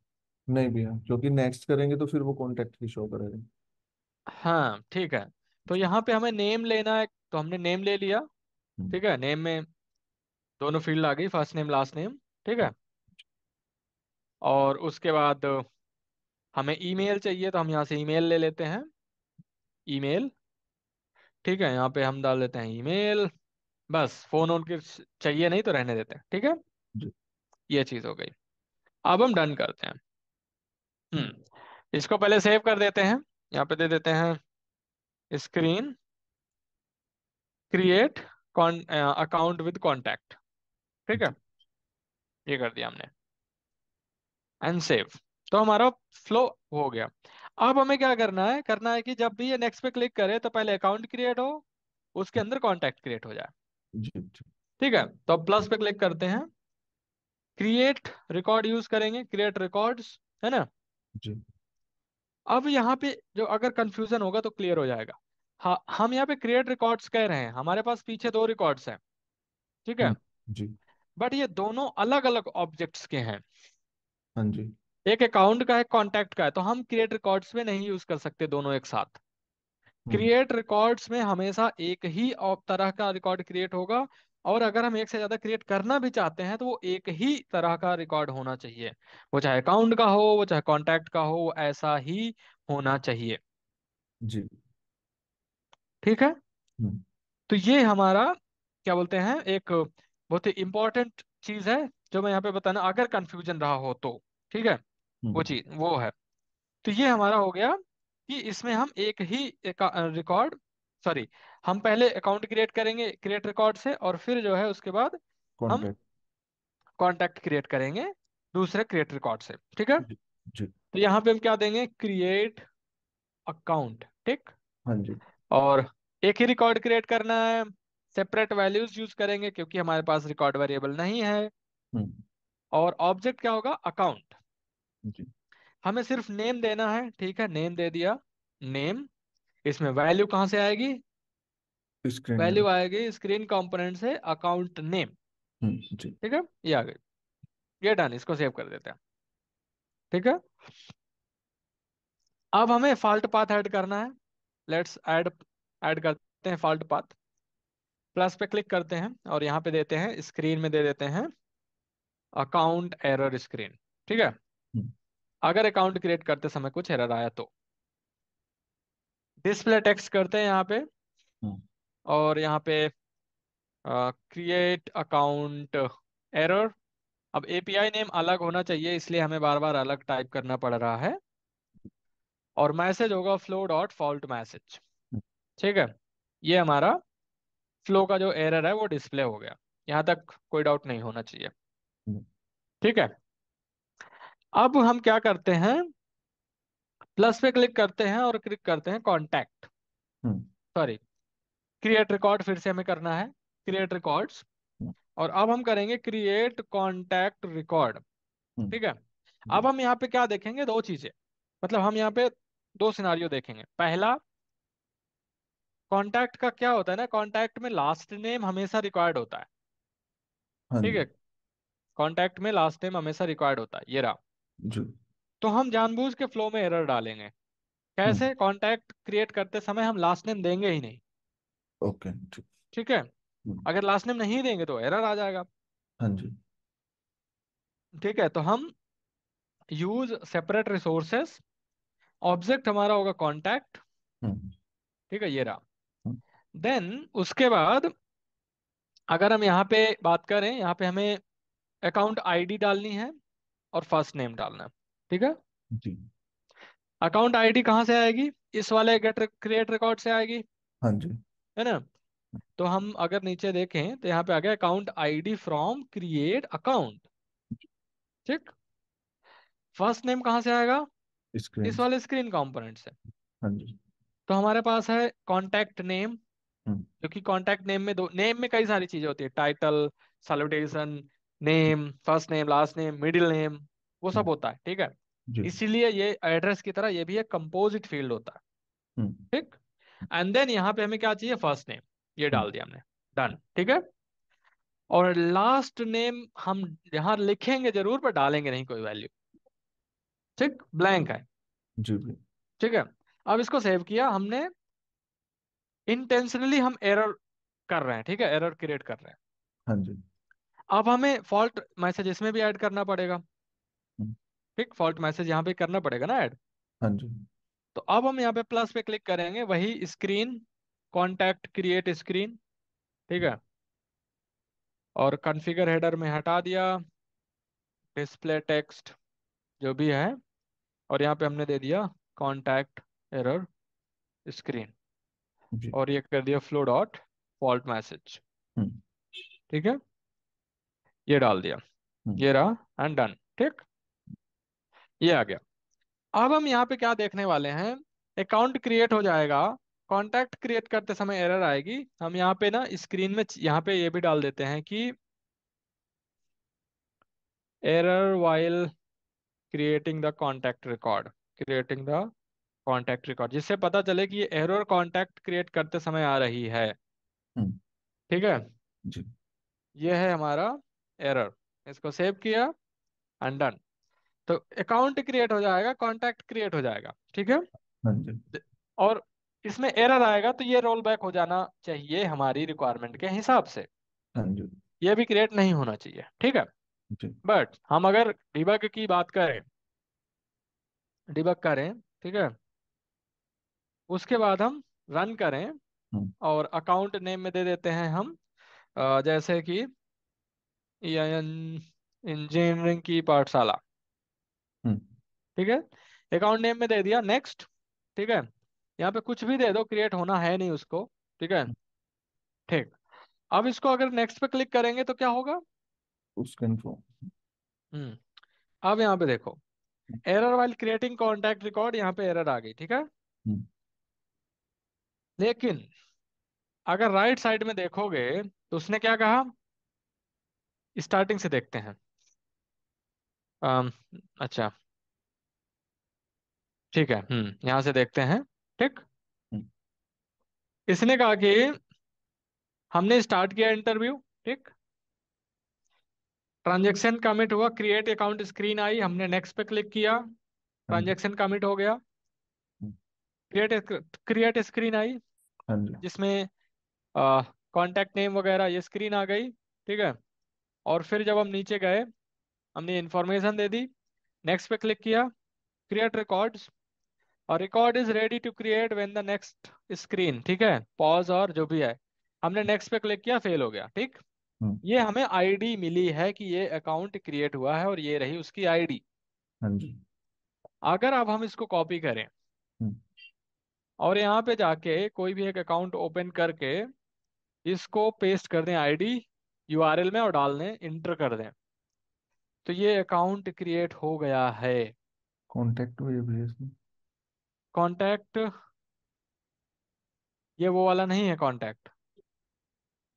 नहीं भैया क्योंकि नेक्स्ट करेंगे तो फिर वो कॉन्टेक्ट की शो करेगा हाँ ठीक है तो यहाँ पे हमें नेम लेना है तो हमने नेम ले लिया हम्म। ठीक है नेम में दोनों फील्ड आ गई फर्स्ट नेम लास्ट नेम ठीक है और उसके बाद हमें ईमेल हम्म। चाहिए तो हम यहाँ से ईमेल ले लेते हैं ईमेल ठीक है यहाँ पे हम डाल देते हैं ईमेल बस फोन उनके चाहिए नहीं तो रहने देते हैं ठीक है ये चीज हो गई अब हम डन करते हैं हम्म, हम्म। इसको पहले सेव कर देते हैं यहाँ पे दे देते हैं screen create account with contact ठीक है ये कर दिया हमने एंड सेव तो हमारा फ्लो हो गया अब हमें क्या करना है करना है कि जब भी ये नेक्स्ट पे क्लिक करे तो पहले अकाउंट क्रिएट हो उसके अंदर कॉन्टेक्ट क्रिएट हो जाए ठीक है तो अब प्लस पे क्लिक करते हैं क्रिएट रिकॉर्ड यूज करेंगे क्रिएट रिकॉर्ड है ना जी अब यहाँ पे जो अगर कंफ्यूजन होगा तो क्लियर हो जाएगा हम यहाँ पे क्रिएट रिकॉर्ड्स कह रहे हैं हमारे पास पीछे दो रिकॉर्ड्स हैं ठीक है हम्म, जी बट ये दोनों अलग अलग ऑब्जेक्ट्स के हैं हाँ जी एक अकाउंट का है कॉन्टेक्ट का है तो हम क्रिएट रिकॉर्ड्स में नहीं यूज कर सकते दोनों एक साथ क्रिएट हम्म। रिकॉर्ड्स में हमेशा एक ही तरह का रिकॉर्ड क्रिएट होगा और अगर हम एक से ज्यादा क्रिएट करना भी चाहते हैं तो वो एक ही तरह का रिकॉर्ड होना चाहिए वो चाहे अकाउंट का हो वो चाहे कॉन्टैक्ट का हो वो ऐसा ही होना चाहिए जी ठीक है हम्म। तो ये हमारा क्या बोलते हैं एक बहुत ही इंपॉर्टेंट चीज है जो मैं यहाँ पे बताना अगर कंफ्यूजन रहा हो तो ठीक है हम्म, वो हम्म। चीज वो है तो ये हमारा हो गया कि इसमें हम एक ही रिकॉर्ड सॉरी हम पहले अकाउंट क्रिएट करेंगे क्रिएट रिकॉर्ड से और फिर जो है उसके बाद Contact. हम कॉन्टेक्ट क्रिएट करेंगे दूसरे क्रिएट रिकॉर्ड से ठीक है जी, तो यहाँ पे हम क्या देंगे क्रिएट अकाउंट ठीक हाँ जी और एक ही रिकॉर्ड क्रिएट करना है सेपरेट वैल्यूज यूज करेंगे क्योंकि हमारे पास रिकॉर्ड वेरिएबल नहीं है हम्म। और ऑब्जेक्ट क्या होगा अकाउंट हमें सिर्फ नेम देना है ठीक है नेम दे दिया नेम इसमें वैल्यू कहां से आएगी वैल्यू आएगी स्क्रीन कंपोनेंट से अकाउंट नेम हम्म, ठीक है ये आ गई ये डन इसको सेव कर देते हैं ठीक है अब हमें फॉल्ट पाथ ऐड करना है लेट्स ऐड ऐड करते हैं फॉल्ट पाथ प्लस पे क्लिक करते हैं और यहाँ पे देते हैं स्क्रीन में दे देते हैं अकाउंट एरर स्क्रीन ठीक है अगर अकाउंट क्रिएट करते समय कुछ एरर आया तो डिस्प्ले टेक्स्ट करते हैं यहाँ पे हम्म। और यहाँ पे क्रिएट अकाउंट एरर अब एपीआई नेम अलग होना चाहिए इसलिए हमें बार बार अलग टाइप करना पड़ रहा है और मैसेज होगा फ्लो डॉट फॉल्ट मैसेज ठीक है ये हमारा फ्लो का जो एरर है वो डिस्प्ले हो गया यहाँ तक कोई डाउट नहीं होना चाहिए हम्म। ठीक है अब हम क्या करते हैं प्लस पे क्लिक करते हैं और क्लिक करते हैं कॉन्टैक्ट सॉरी क्रिएट रिकॉर्ड फिर से हमें करना है क्रिएट हम्म। रिकॉर्ड्स और अब हम करेंगे क्रिएट कॉन्टैक्ट रिकॉर्ड ठीक है हम्म। अब हम यहाँ पे क्या देखेंगे दो चीजें मतलब हम यहाँ पे दो सिनारियो देखेंगे पहला कॉन्टैक्ट का क्या होता है ना कॉन्टैक्ट में लास्ट नेम हमेशा रिक्वायर्ड होता है हाँ ठीक है कॉन्टैक्ट में लास्ट नेम हमेशा रिक्वायर्ड होता है ये रहा जी तो हम जानबूझ के फ्लो में एरर डालेंगे कैसे कॉन्टैक्ट हम्म। क्रिएट करते समय हम लास्ट नेम देंगे ही नहीं ओके ठीक ठीक है हम्म। अगर लास्ट नेम नहीं देंगे तो एरर आ जाएगा हाँ जी ठीक है तो हम यूज सेपरेट रिसोर्सेस ऑब्जेक्ट हमारा होगा कॉन्टैक्ट हम्म। ठीक है ये रहा देन उसके बाद अगर हम यहाँ पे बात करें यहाँ पे हमें अकाउंट आईडी डालनी है और फर्स्ट नेम डालना है ठीक है जी अकाउंट आईडी कहाँ से आएगी इस वाले गेट क्रिएट रिकॉर्ड से आएगी हाँ जी है ना तो हम अगर नीचे देखें तो यहाँ पे आ गया account ID from create account ठीक फर्स्ट नेम कहाँ से आएगा इस वाले स्क्रीन कॉम्पोनेंट से हाँ जी तो हमारे पास है कॉन्टेक्ट नेम हम्म। क्योंकि कॉन्टेक्ट नेम में दो नेम में कई सारी चीजें होती है title salutation name first name last name middle name वो सब हम्म। होता है ठीक है इसीलिए ये एड्रेस की तरह ये भी एक कंपोजिट फील्ड होता है हम्म। ठीक एंड देन यहाँ पे हमें क्या चाहिए फर्स्ट नेम ये डाल हम्म। दिया हमने डन ठीक है और लास्ट नेम हम यहाँ लिखेंगे जरूर पर डालेंगे नहीं कोई वैल्यू ठीक ब्लैंक है ठीक है अब इसको सेव किया हमने इंटेंशनली हम एरर कर रहे हैं ठीक है एरर क्रिएट कर रहे हैं हाँ जी अब हमें फॉल्ट मैसेज इसमें भी ऐड करना पड़ेगा हम्म। ठीक फॉल्ट मैसेज यहाँ पे करना पड़ेगा ना ऐड हाँ जी तो अब हम यहाँ पे प्लस पे क्लिक करेंगे वही स्क्रीन कॉन्टैक्ट क्रिएट स्क्रीन ठीक है और कॉन्फ़िगर हेडर में हटा दिया डिस्प्ले टेक्स्ट जो भी है और यहाँ पे हमने दे दिया कॉन्टैक्ट एरर स्क्रीन और ये कर दिया फ्लो डॉट फॉल्ट मैसेज ठीक है ये डाल दिया हम्म। ये रहा एंड डन ठीक ये आ गया अब हम यहाँ पे क्या देखने वाले हैं अकाउंट क्रिएट हो जाएगा कॉन्टैक्ट क्रिएट करते समय एरर आएगी हम यहाँ पे ना स्क्रीन में यहाँ पे ये भी डाल देते हैं कि error while creating the contact record creating the contact record जिससे पता चले कि ये एरर कॉन्टैक्ट क्रिएट करते समय आ रही है हम्म। ठीक है जी ये है हमारा एरर इसको सेव किया डन तो अकाउंट क्रिएट हो जाएगा कॉन्टैक्ट क्रिएट हो जाएगा ठीक है हाँ और इसमें एरर आएगा तो ये रोल बैक हो जाना चाहिए हमारी रिक्वायरमेंट के हिसाब से हाँ ये भी क्रिएट नहीं होना चाहिए ठीक है बट हम अगर डिबक की बात करें डिबक करें ठीक है उसके बाद हम रन करें हाँ। और अकाउंट नेम में दे देते हैं हम जैसे कि या इंजीनियरिंग की पाठशाला हम्म। ठीक है अकाउंट नेम में दे दिया नेक्स्ट ठीक है यहाँ पे कुछ भी दे दो क्रिएट होना है नहीं उसको ठीक है ठीक अब इसको अगर नेक्स्ट पे क्लिक करेंगे तो क्या होगा हम्म अब यहाँ पे देखो error while creating contact record यहाँ पे एरर आ गई ठीक है हम्म। लेकिन अगर राइट right साइड में देखोगे तो उसने क्या कहा स्टार्टिंग से देखते हैं आ, अच्छा ठीक है हम्म यहां से देखते हैं ठीक हम्म। इसने कहा कि हमने स्टार्ट किया इंटरव्यू ठीक ट्रांजेक्शन कमिट हुआ क्रिएट अकाउंट स्क्रीन आई हमने नेक्स्ट पे क्लिक किया ट्रांजेक्शन हाँ कमिट हो गया क्रिएट क्रिएट स्क्रीन आई हाँ जिसमें कांटेक्ट नेम वगैरह ये स्क्रीन आ गई ठीक है और फिर जब हम नीचे गए हमने इंफॉर्मेशन दे दी नेक्स्ट पे क्लिक किया क्रिएट रिकॉर्ड्स और record is ready to create when the next screen ठीक है पॉज और जो भी है हमने नेक्स्ट पे क्लिक किया फेल हो गया ठीक हम्म। ये हमें आईडी मिली है कि ये अकाउंट क्रिएट हुआ है और ये रही उसकी आईडी हाँ अगर अब हम इसको कॉपी करें हम्म। और यहाँ पे जाके कोई भी एक अकाउंट ओपन करके इसको पेस्ट कर दें आईडी यू में और डाल दें इंटर कर दें तो ये अकाउंट क्रिएट हो गया है कॉन्टेक्ट कॉन्टेक्ट भेज कॉन्टैक्ट ये वो वाला नहीं है कॉन्टैक्ट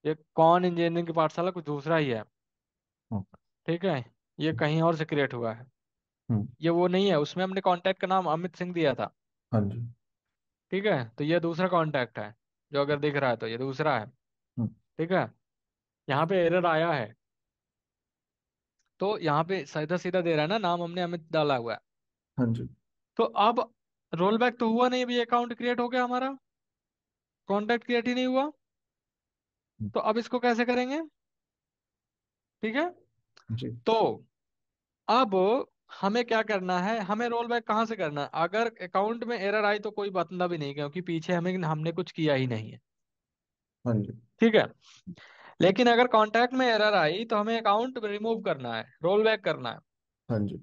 ये कौन इंजीनियरिंग की पाठशाला कुछ दूसरा ही है हाँ। ठीक है ये कहीं और से क्रिएट हुआ है हाँ। ये वो नहीं है उसमें हमने कॉन्टेक्ट का नाम अमित सिंह दिया था हाँ जी ठीक है तो ये दूसरा कॉन्टेक्ट है जो अगर दिख रहा है तो ये दूसरा है हाँ। ठीक है यहाँ पे एरर आया है तो यहाँ पे सीधा सीधा दे रहा है ना नाम हमने अमित डाला हुआ है हाँ जी तो अब रोल बैक तो हुआ नहीं अभी अकाउंट क्रिएट हो गया हमारा कॉन्टेक्ट क्रिएट ही नहीं हुआ हम्म। तो अब इसको कैसे करेंगे ठीक है जी तो अब हमें क्या करना है हमें रोल बैक कहाँ से करना है अगर अकाउंट में एरर आई तो कोई बतना भी नहीं क्योंकि पीछे हमें हमने कुछ किया ही नहीं है हाँ जी ठीक है लेकिन अगर कॉन्ट्रैक्ट में एरर आई तो हमें अकाउंट रिमूव करना है रोल बैक करना है हाँ जी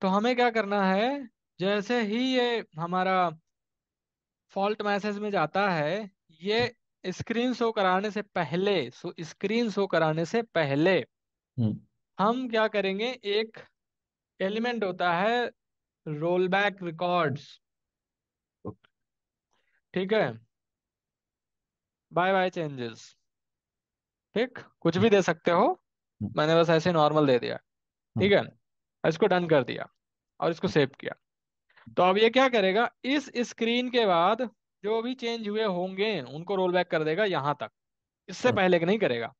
तो हमें क्या करना है जैसे ही ये हमारा फॉल्ट मैसेज में जाता है ये स्क्रीन शो कराने से पहले सो स्क्रीन शो कराने से पहले हम्म। हम क्या करेंगे एक एलिमेंट होता है रोल बैक रिकॉर्ड्स ठीक है बाय बाय चेंजेस ठीक कुछ भी दे सकते हो हम्म। मैंने बस ऐसे नॉर्मल दे दिया हम्म। ठीक है इसको डन कर दिया और इसको सेव किया तो अब ये क्या करेगा इस स्क्रीन के बाद जो भी चेंज हुए होंगे उनको रोल बैक कर देगा यहाँ तक इससे हाँ। पहले नहीं करेगा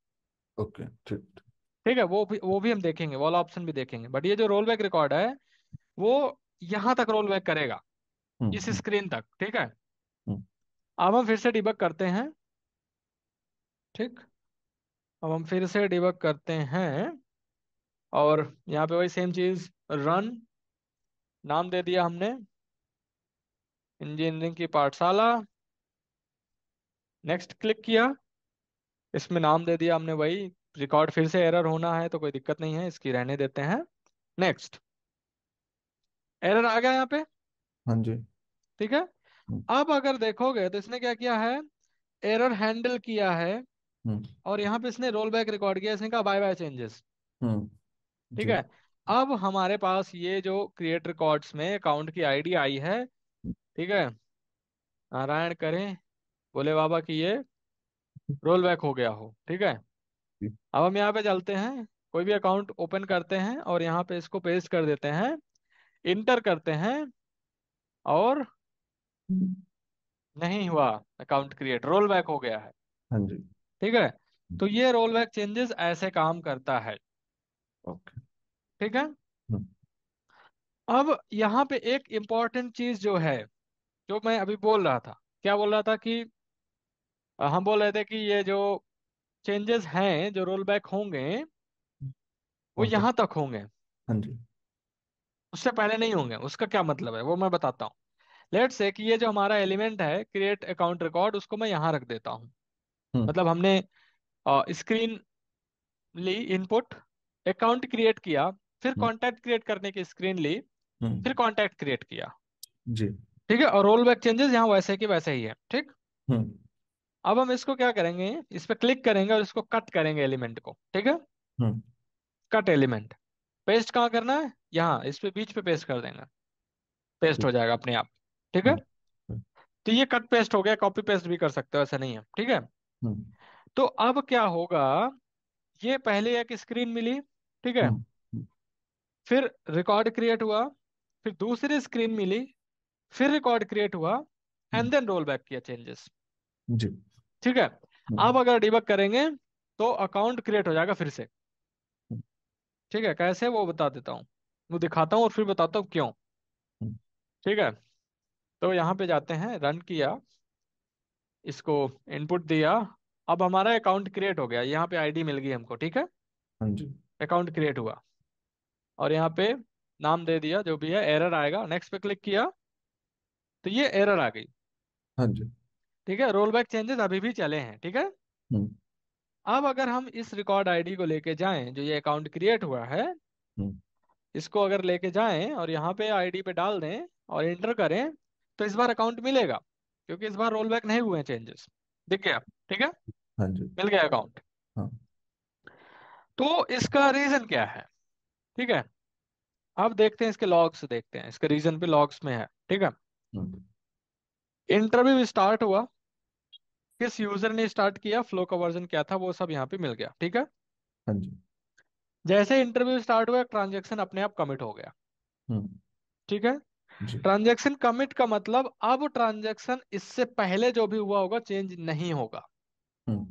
ओके ठीक ठीक है वो भी वो भी हम देखेंगे वाला ऑप्शन भी देखेंगे बट ये जो रोल बैक रिकॉर्ड है वो यहाँ तक रोल बैक करेगा हम्म, इस स्क्रीन तक ठीक है अब हम फिर से डिबक करते हैं ठीक अब हम फिर से डिबक करते हैं और यहाँ पे वही सेम चीज रन नाम दे दिया हमने इंजीनियरिंग की पाठशाला नेक्स्ट क्लिक किया इसमें नाम दे दिया हमने वही रिकॉर्ड फिर से एरर होना है तो कोई दिक्कत नहीं है इसकी रहने देते हैं नेक्स्ट एरर आ गया यहाँ पे हाँ जी ठीक है हाँ। अब अगर देखोगे तो इसने क्या किया है एरर हैंडल किया है हम्म। और यहाँ पे इसने रोल बैक रिकॉर्ड किया इसने कहा बाय बाय चेंजेस ठीक है अब हमारे पास ये जो क्रिएट रिकॉर्ड्स में अकाउंट की आईडी आई है ठीक है नारायण करें बोले बाबा कि ये रोल बैक हो गया हो ठीक है अब हम यहाँ पे चलते हैं कोई भी अकाउंट ओपन करते हैं और यहाँ पे इसको पेस्ट कर देते हैं इंटर करते हैं और हम्म। नहीं हुआ अकाउंट क्रिएट रोल बैक हो गया है हाँ जी ठीक है हम्म। तो ये रोल बैक चेंजेस ऐसे काम करता है ठीक है हम्म। अब यहाँ पे एक इम्पॉर्टेंट चीज जो है जो मैं अभी बोल रहा था क्या बोल रहा था कि हम बोल रहे थे कि ये जो चेंजेस हैं जो रोल बैक होंगे वो यहाँ तक होंगे हाँ उससे पहले नहीं होंगे उसका क्या मतलब है वो मैं बताता हूँ लेट्स से कि ये जो हमारा एलिमेंट है क्रिएट अकाउंट रिकॉर्ड उसको मैं यहाँ रख देता हूँ हम्म। मतलब हमने स्क्रीन ली इनपुट अकाउंट क्रिएट किया फिर कॉन्टेक्ट हम्म। क्रिएट करने की स्क्रीन ली हम्म, फिर कॉन्टेक्ट क्रिएट किया जी ठीक है और रोल बैक चेंजेस यहाँ वैसे के वैसे ही है ठीक हम्म अब हम इसको क्या करेंगे इस पर क्लिक करेंगे और इसको कट करेंगे एलिमेंट को ठीक है हम्म कट एलिमेंट पेस्ट कहाँ करना है यहाँ इस पे बीच पे पेस्ट कर देंगे पेस्ट हो जाएगा अपने आप ठीक है हम्म। तो ये कट पेस्ट हो गया कॉपी पेस्ट भी कर सकते हो ऐसा नहीं है ठीक है हम्म। तो अब क्या होगा ये पहले एक स्क्रीन मिली ठीक है हम्म, हम्म। फिर रिकॉर्ड क्रिएट हुआ फिर दूसरी स्क्रीन मिली फिर रिकॉर्ड क्रिएट हुआ एंड देन रोल बैक किया चेंजेस जी ठीक है अब अगर डिबक करेंगे तो अकाउंट क्रिएट हो जाएगा फिर से ठीक है कैसे वो बता देता हूँ वो दिखाता हूँ और फिर बताता हूँ क्यों ठीक है तो यहाँ पे जाते हैं रन किया इसको इनपुट दिया अब हमारा अकाउंट क्रिएट हो गया यहाँ पे आईडी मिल गई हमको ठीक है अकाउंट हाँ क्रिएट हुआ और यहाँ पे नाम दे दिया जो भी है एरर आएगा नेक्स्ट पे क्लिक किया तो ये एरर आ गई हाँ ठीक है रोल बैक चेंजेस अभी भी चले हैं ठीक है हाँ। अब अगर हम इस रिकॉर्ड आईडी को लेके जाएं जो ये अकाउंट क्रिएट हुआ है इसको अगर लेके जाएं और यहाँ पे आईडी पे डाल दें और एंटर करें तो इस बार अकाउंट मिलेगा क्योंकि इस बार रोल बैक नहीं हुए चेंजेस दिख गया ठीक है हाँ जी मिल गया अकाउंट हाँ। तो इसका रीजन क्या है ठीक है अब देखते हैं इसके लॉग्स देखते हैं इसका रीजन भी लॉग्स में है ठीक है इंटरव्यू हाँ। स्टार्ट हुआ किस यूजर ने स्टार्ट किया फ्लो का वर्जन क्या था वो सब यहाँ पे मिल गया ठीक है हाँ जी जैसे इंटरव्यू स्टार्ट हुआ ट्रांजेक्शन अपने आप कमिट हो गया हाँ। ठीक है ट्रांजेक्शन कमिट का मतलब अब ट्रांजेक्शन इससे पहले जो भी हुआ होगा चेंज नहीं होगा हम्म।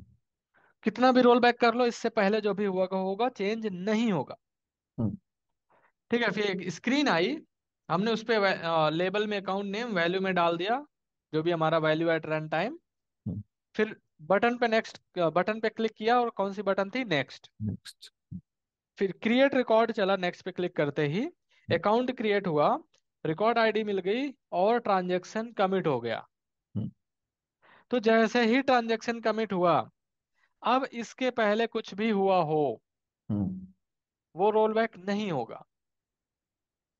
कितना भी रोल बैक कर लो इससे पहले जो भी हुआ होगा चेंज नहीं होगा हम्म। ठीक है फिर एक स्क्रीन आई हमने उस पर लेबल में अकाउंट नेम वैल्यू में डाल दिया जो भी हमारा वैल्यू एट रन टाइम हम्म। फिर बटन पे नेक्स्ट बटन पे क्लिक किया और कौन सी बटन थी नेक्स्ट फिर क्रिएट रिकॉर्ड चला नेक्स्ट पे क्लिक करते ही अकाउंट क्रिएट हुआ रिकॉर्ड आईडी मिल गई और ट्रांजैक्शन कमिट हो गया हम्म। तो जैसे ही ट्रांजैक्शन कमिट हुआ अब इसके पहले कुछ भी हुआ हो हम्म। वो रोल बैक नहीं होगा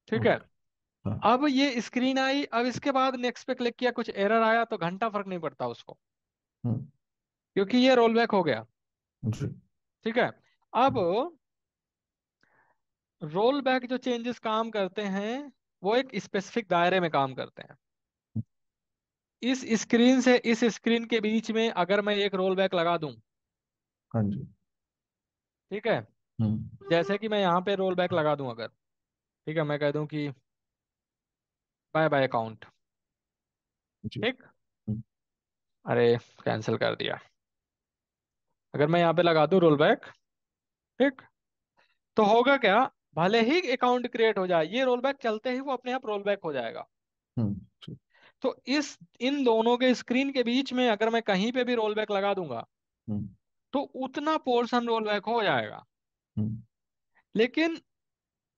ठीक है हम्म। हाँ। अब ये स्क्रीन आई अब इसके बाद नेक्स्ट पे क्लिक किया कुछ एरर आया तो घंटा फर्क नहीं पड़ता उसको क्योंकि ये रोल बैक हो गया ठीक है अब रोल बैक जो चेंजेस काम करते हैं वो एक स्पेसिफिक दायरे में काम करते हैं इस स्क्रीन से इस स्क्रीन के बीच में अगर मैं एक रोल बैक लगा दू हाँ ठीक है हम्म। जैसे कि मैं यहाँ पे रोल बैक लगा दू अगर ठीक है मैं कह दू कि बाय बाय अकाउंट ठीक हम्म। अरे कैंसिल कर दिया अगर मैं यहाँ पे लगा दू रोल बैक ठीक तो होगा क्या भले ही अकाउंट क्रिएट हो जाए ये रोल बैक चलते ही वो अपने आप रोल बैक हो जाएगा हम्म, तो इस इन दोनों के स्क्रीन के बीच में अगर मैं कहीं पे भी रोल बैक लगा दूंगा हम्म। तो उतना पोर्शन रोल बैक हो जाएगा हम्म। लेकिन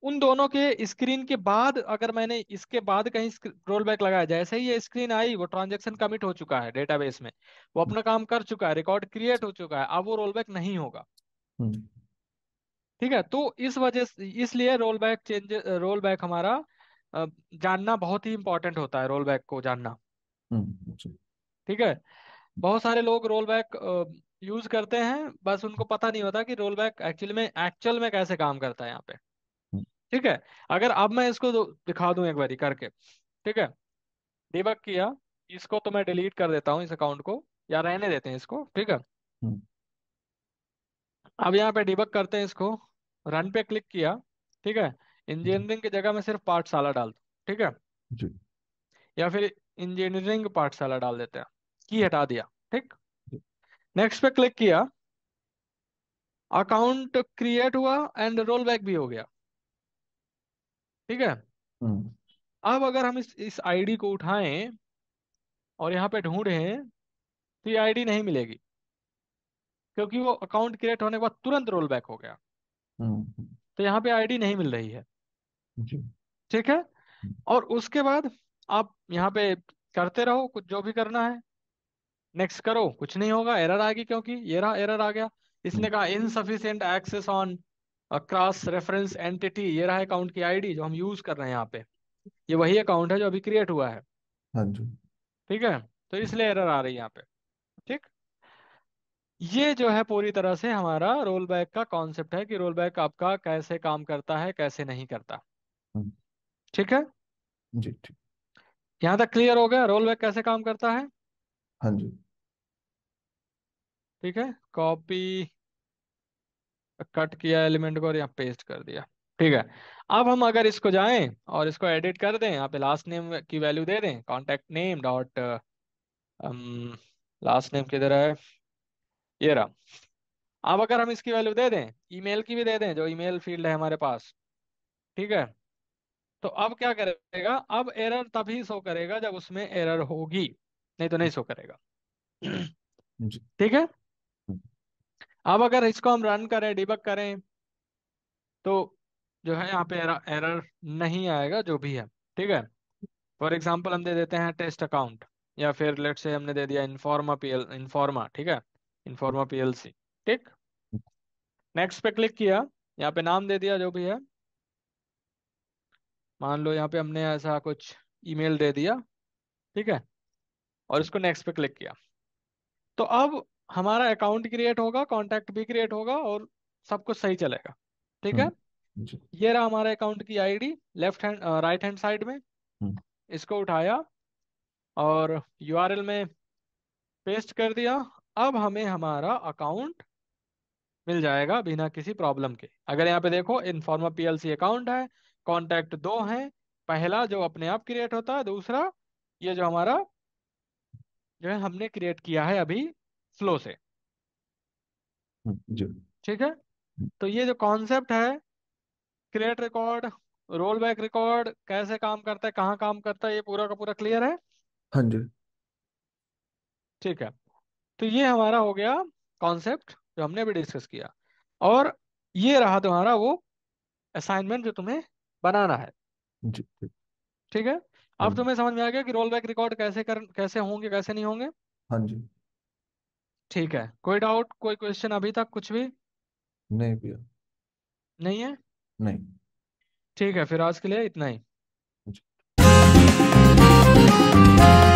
उन दोनों के स्क्रीन के बाद अगर मैंने इसके बाद कहीं रोल बैक लगाया जैसे ही ये स्क्रीन आई वो ट्रांजेक्शन कमिट हो चुका है डेटाबेस में वो अपना काम कर चुका है रिकॉर्ड क्रिएट हो चुका है अब वो रोल बैक नहीं होगा ठीक है तो इस वजह से इसलिए roll back change roll back हमारा जानना बहुत ही इंपॉर्टेंट होता है रोल बैक को जानना हम्म, हम्म, ठीक है बहुत सारे लोग रोल बैक यूज करते हैं बस उनको पता नहीं होता कि रोल बैक एक्चुअली में एक्चुअल में कैसे काम करता है यहाँ पे हम्म। ठीक है अगर अब मैं इसको दिखा दूं एक बारी करके ठीक है डिबग किया इसको तो मैं डिलीट कर देता हूँ इस अकाउंट को या रहने देते हैं इसको ठीक है अब यहाँ पे डिबग करते हैं इसको रन पे क्लिक किया ठीक है इंजीनियरिंग की जगह में सिर्फ पाठशाला डाल ठीक है जी या फिर इंजीनियरिंग पाठशाला डाल देते हैं की हटा दिया ठीक नेक्स्ट पे क्लिक किया अकाउंट क्रिएट हुआ एंड रोल बैक भी हो गया ठीक है हम्म। अब अगर हम इस इस आईडी को उठाएं और यहाँ पे ढूंढें तो ये आईडी नहीं मिलेगी क्योंकि वो अकाउंट क्रिएट होने के बाद तुरंत रोल बैक हो गया हम्म, हम्म। तो यहाँ पे आईडी नहीं मिल रही है ठीक है हम्म। और उसके बाद आप यहाँ पे करते रहो कुछ जो भी करना है नेक्स्ट करो कुछ नहीं होगा एरर आएगी क्योंकि ये रहा एरर आ गया इसने कहा insufficient access on cross reference entity ये रहा अकाउंट की आईडी जो हम यूज कर रहे हैं यहाँ पे ये वही अकाउंट है जो अभी क्रिएट हुआ है हाँ ठीक है तो इसलिए एरर आ रही है यहाँ पे ये जो है पूरी तरह से हमारा रोल बैक का कॉन्सेप्ट है कि रोल बैक आपका कैसे काम करता है कैसे नहीं करता हम्म। ठीक है जी ठीक यहाँ तक क्लियर हो गया रोल बैक कैसे काम करता है हाँ जी ठीक है कॉपी कट किया एलिमेंट को और यहाँ पेस्ट कर दिया ठीक है अब हम अगर इसको जाएं और इसको एडिट कर दें यहाँ पे लास्ट नेम की वैल्यू दे दें contact name dot last name किधर है ये रहा अब अगर हम इसकी वैल्यू दे दें ईमेल की भी दे दें जो ईमेल फील्ड है हमारे पास ठीक है तो अब क्या करेगा अब एरर तभी शो करेगा जब उसमें एरर होगी नहीं तो नहीं शो करेगा ठीक है अब अगर इसको हम रन करें डिबक करें तो जो है यहाँ पे एरर, एरर नहीं आएगा जो भी है ठीक है फॉर एग्जाम्पल हम दे देते हैं टेस्ट अकाउंट या फिर लेट से हमने दे दिया इन्फॉर्मा पीएल इन्फॉर्मा ठीक है इनफॉर्मा पीएलसी ठीक नेक्स्ट पे क्लिक किया यहाँ पे नाम दे दिया जो भी है मान लो यहाँ पे हमने ऐसा कुछ ईमेल दे दिया ठीक है और इसको नेक्स्ट पे क्लिक किया तो अब हमारा अकाउंट क्रिएट होगा कॉन्टेक्ट भी क्रिएट होगा और सब कुछ सही चलेगा ठीक है हम्म, ये रहा हमारे अकाउंट की ID left hand right hand side में हम्म। इसको उठाया और यूआरएल में पेस्ट कर दिया अब हमें हमारा अकाउंट मिल जाएगा बिना किसी प्रॉब्लम के अगर यहाँ पे देखो इनफॉर्मा पीएलसी अकाउंट है कॉन्टैक्ट दो है पहला जो अपने आप क्रिएट होता है दूसरा ये जो हमारा जो है हमने क्रिएट किया है अभी फ्लो से ठीक है हम्म। तो ये जो कॉन्सेप्ट है create record roll back record कैसे काम करता है कहाँ काम करता है ये पूरा का पूरा क्लियर है हाँ जी ठीक है तो ये हमारा हो गया कॉन्सेप्ट जो हमने अभी डिस्कस किया और ये रहा तुम्हारा वो असाइनमेंट जो तुम्हें बनाना है ठीक है अब हाँ तुम्हें समझ में आ गया कि रोल बैक रिकॉर्ड कैसे कर कैसे होंगे कैसे नहीं होंगे हाँ जी ठीक है कोई डाउट कोई क्वेश्चन अभी तक कुछ भी नहीं भैया नहीं है नहीं ठीक है फिर आज के लिए इतना ही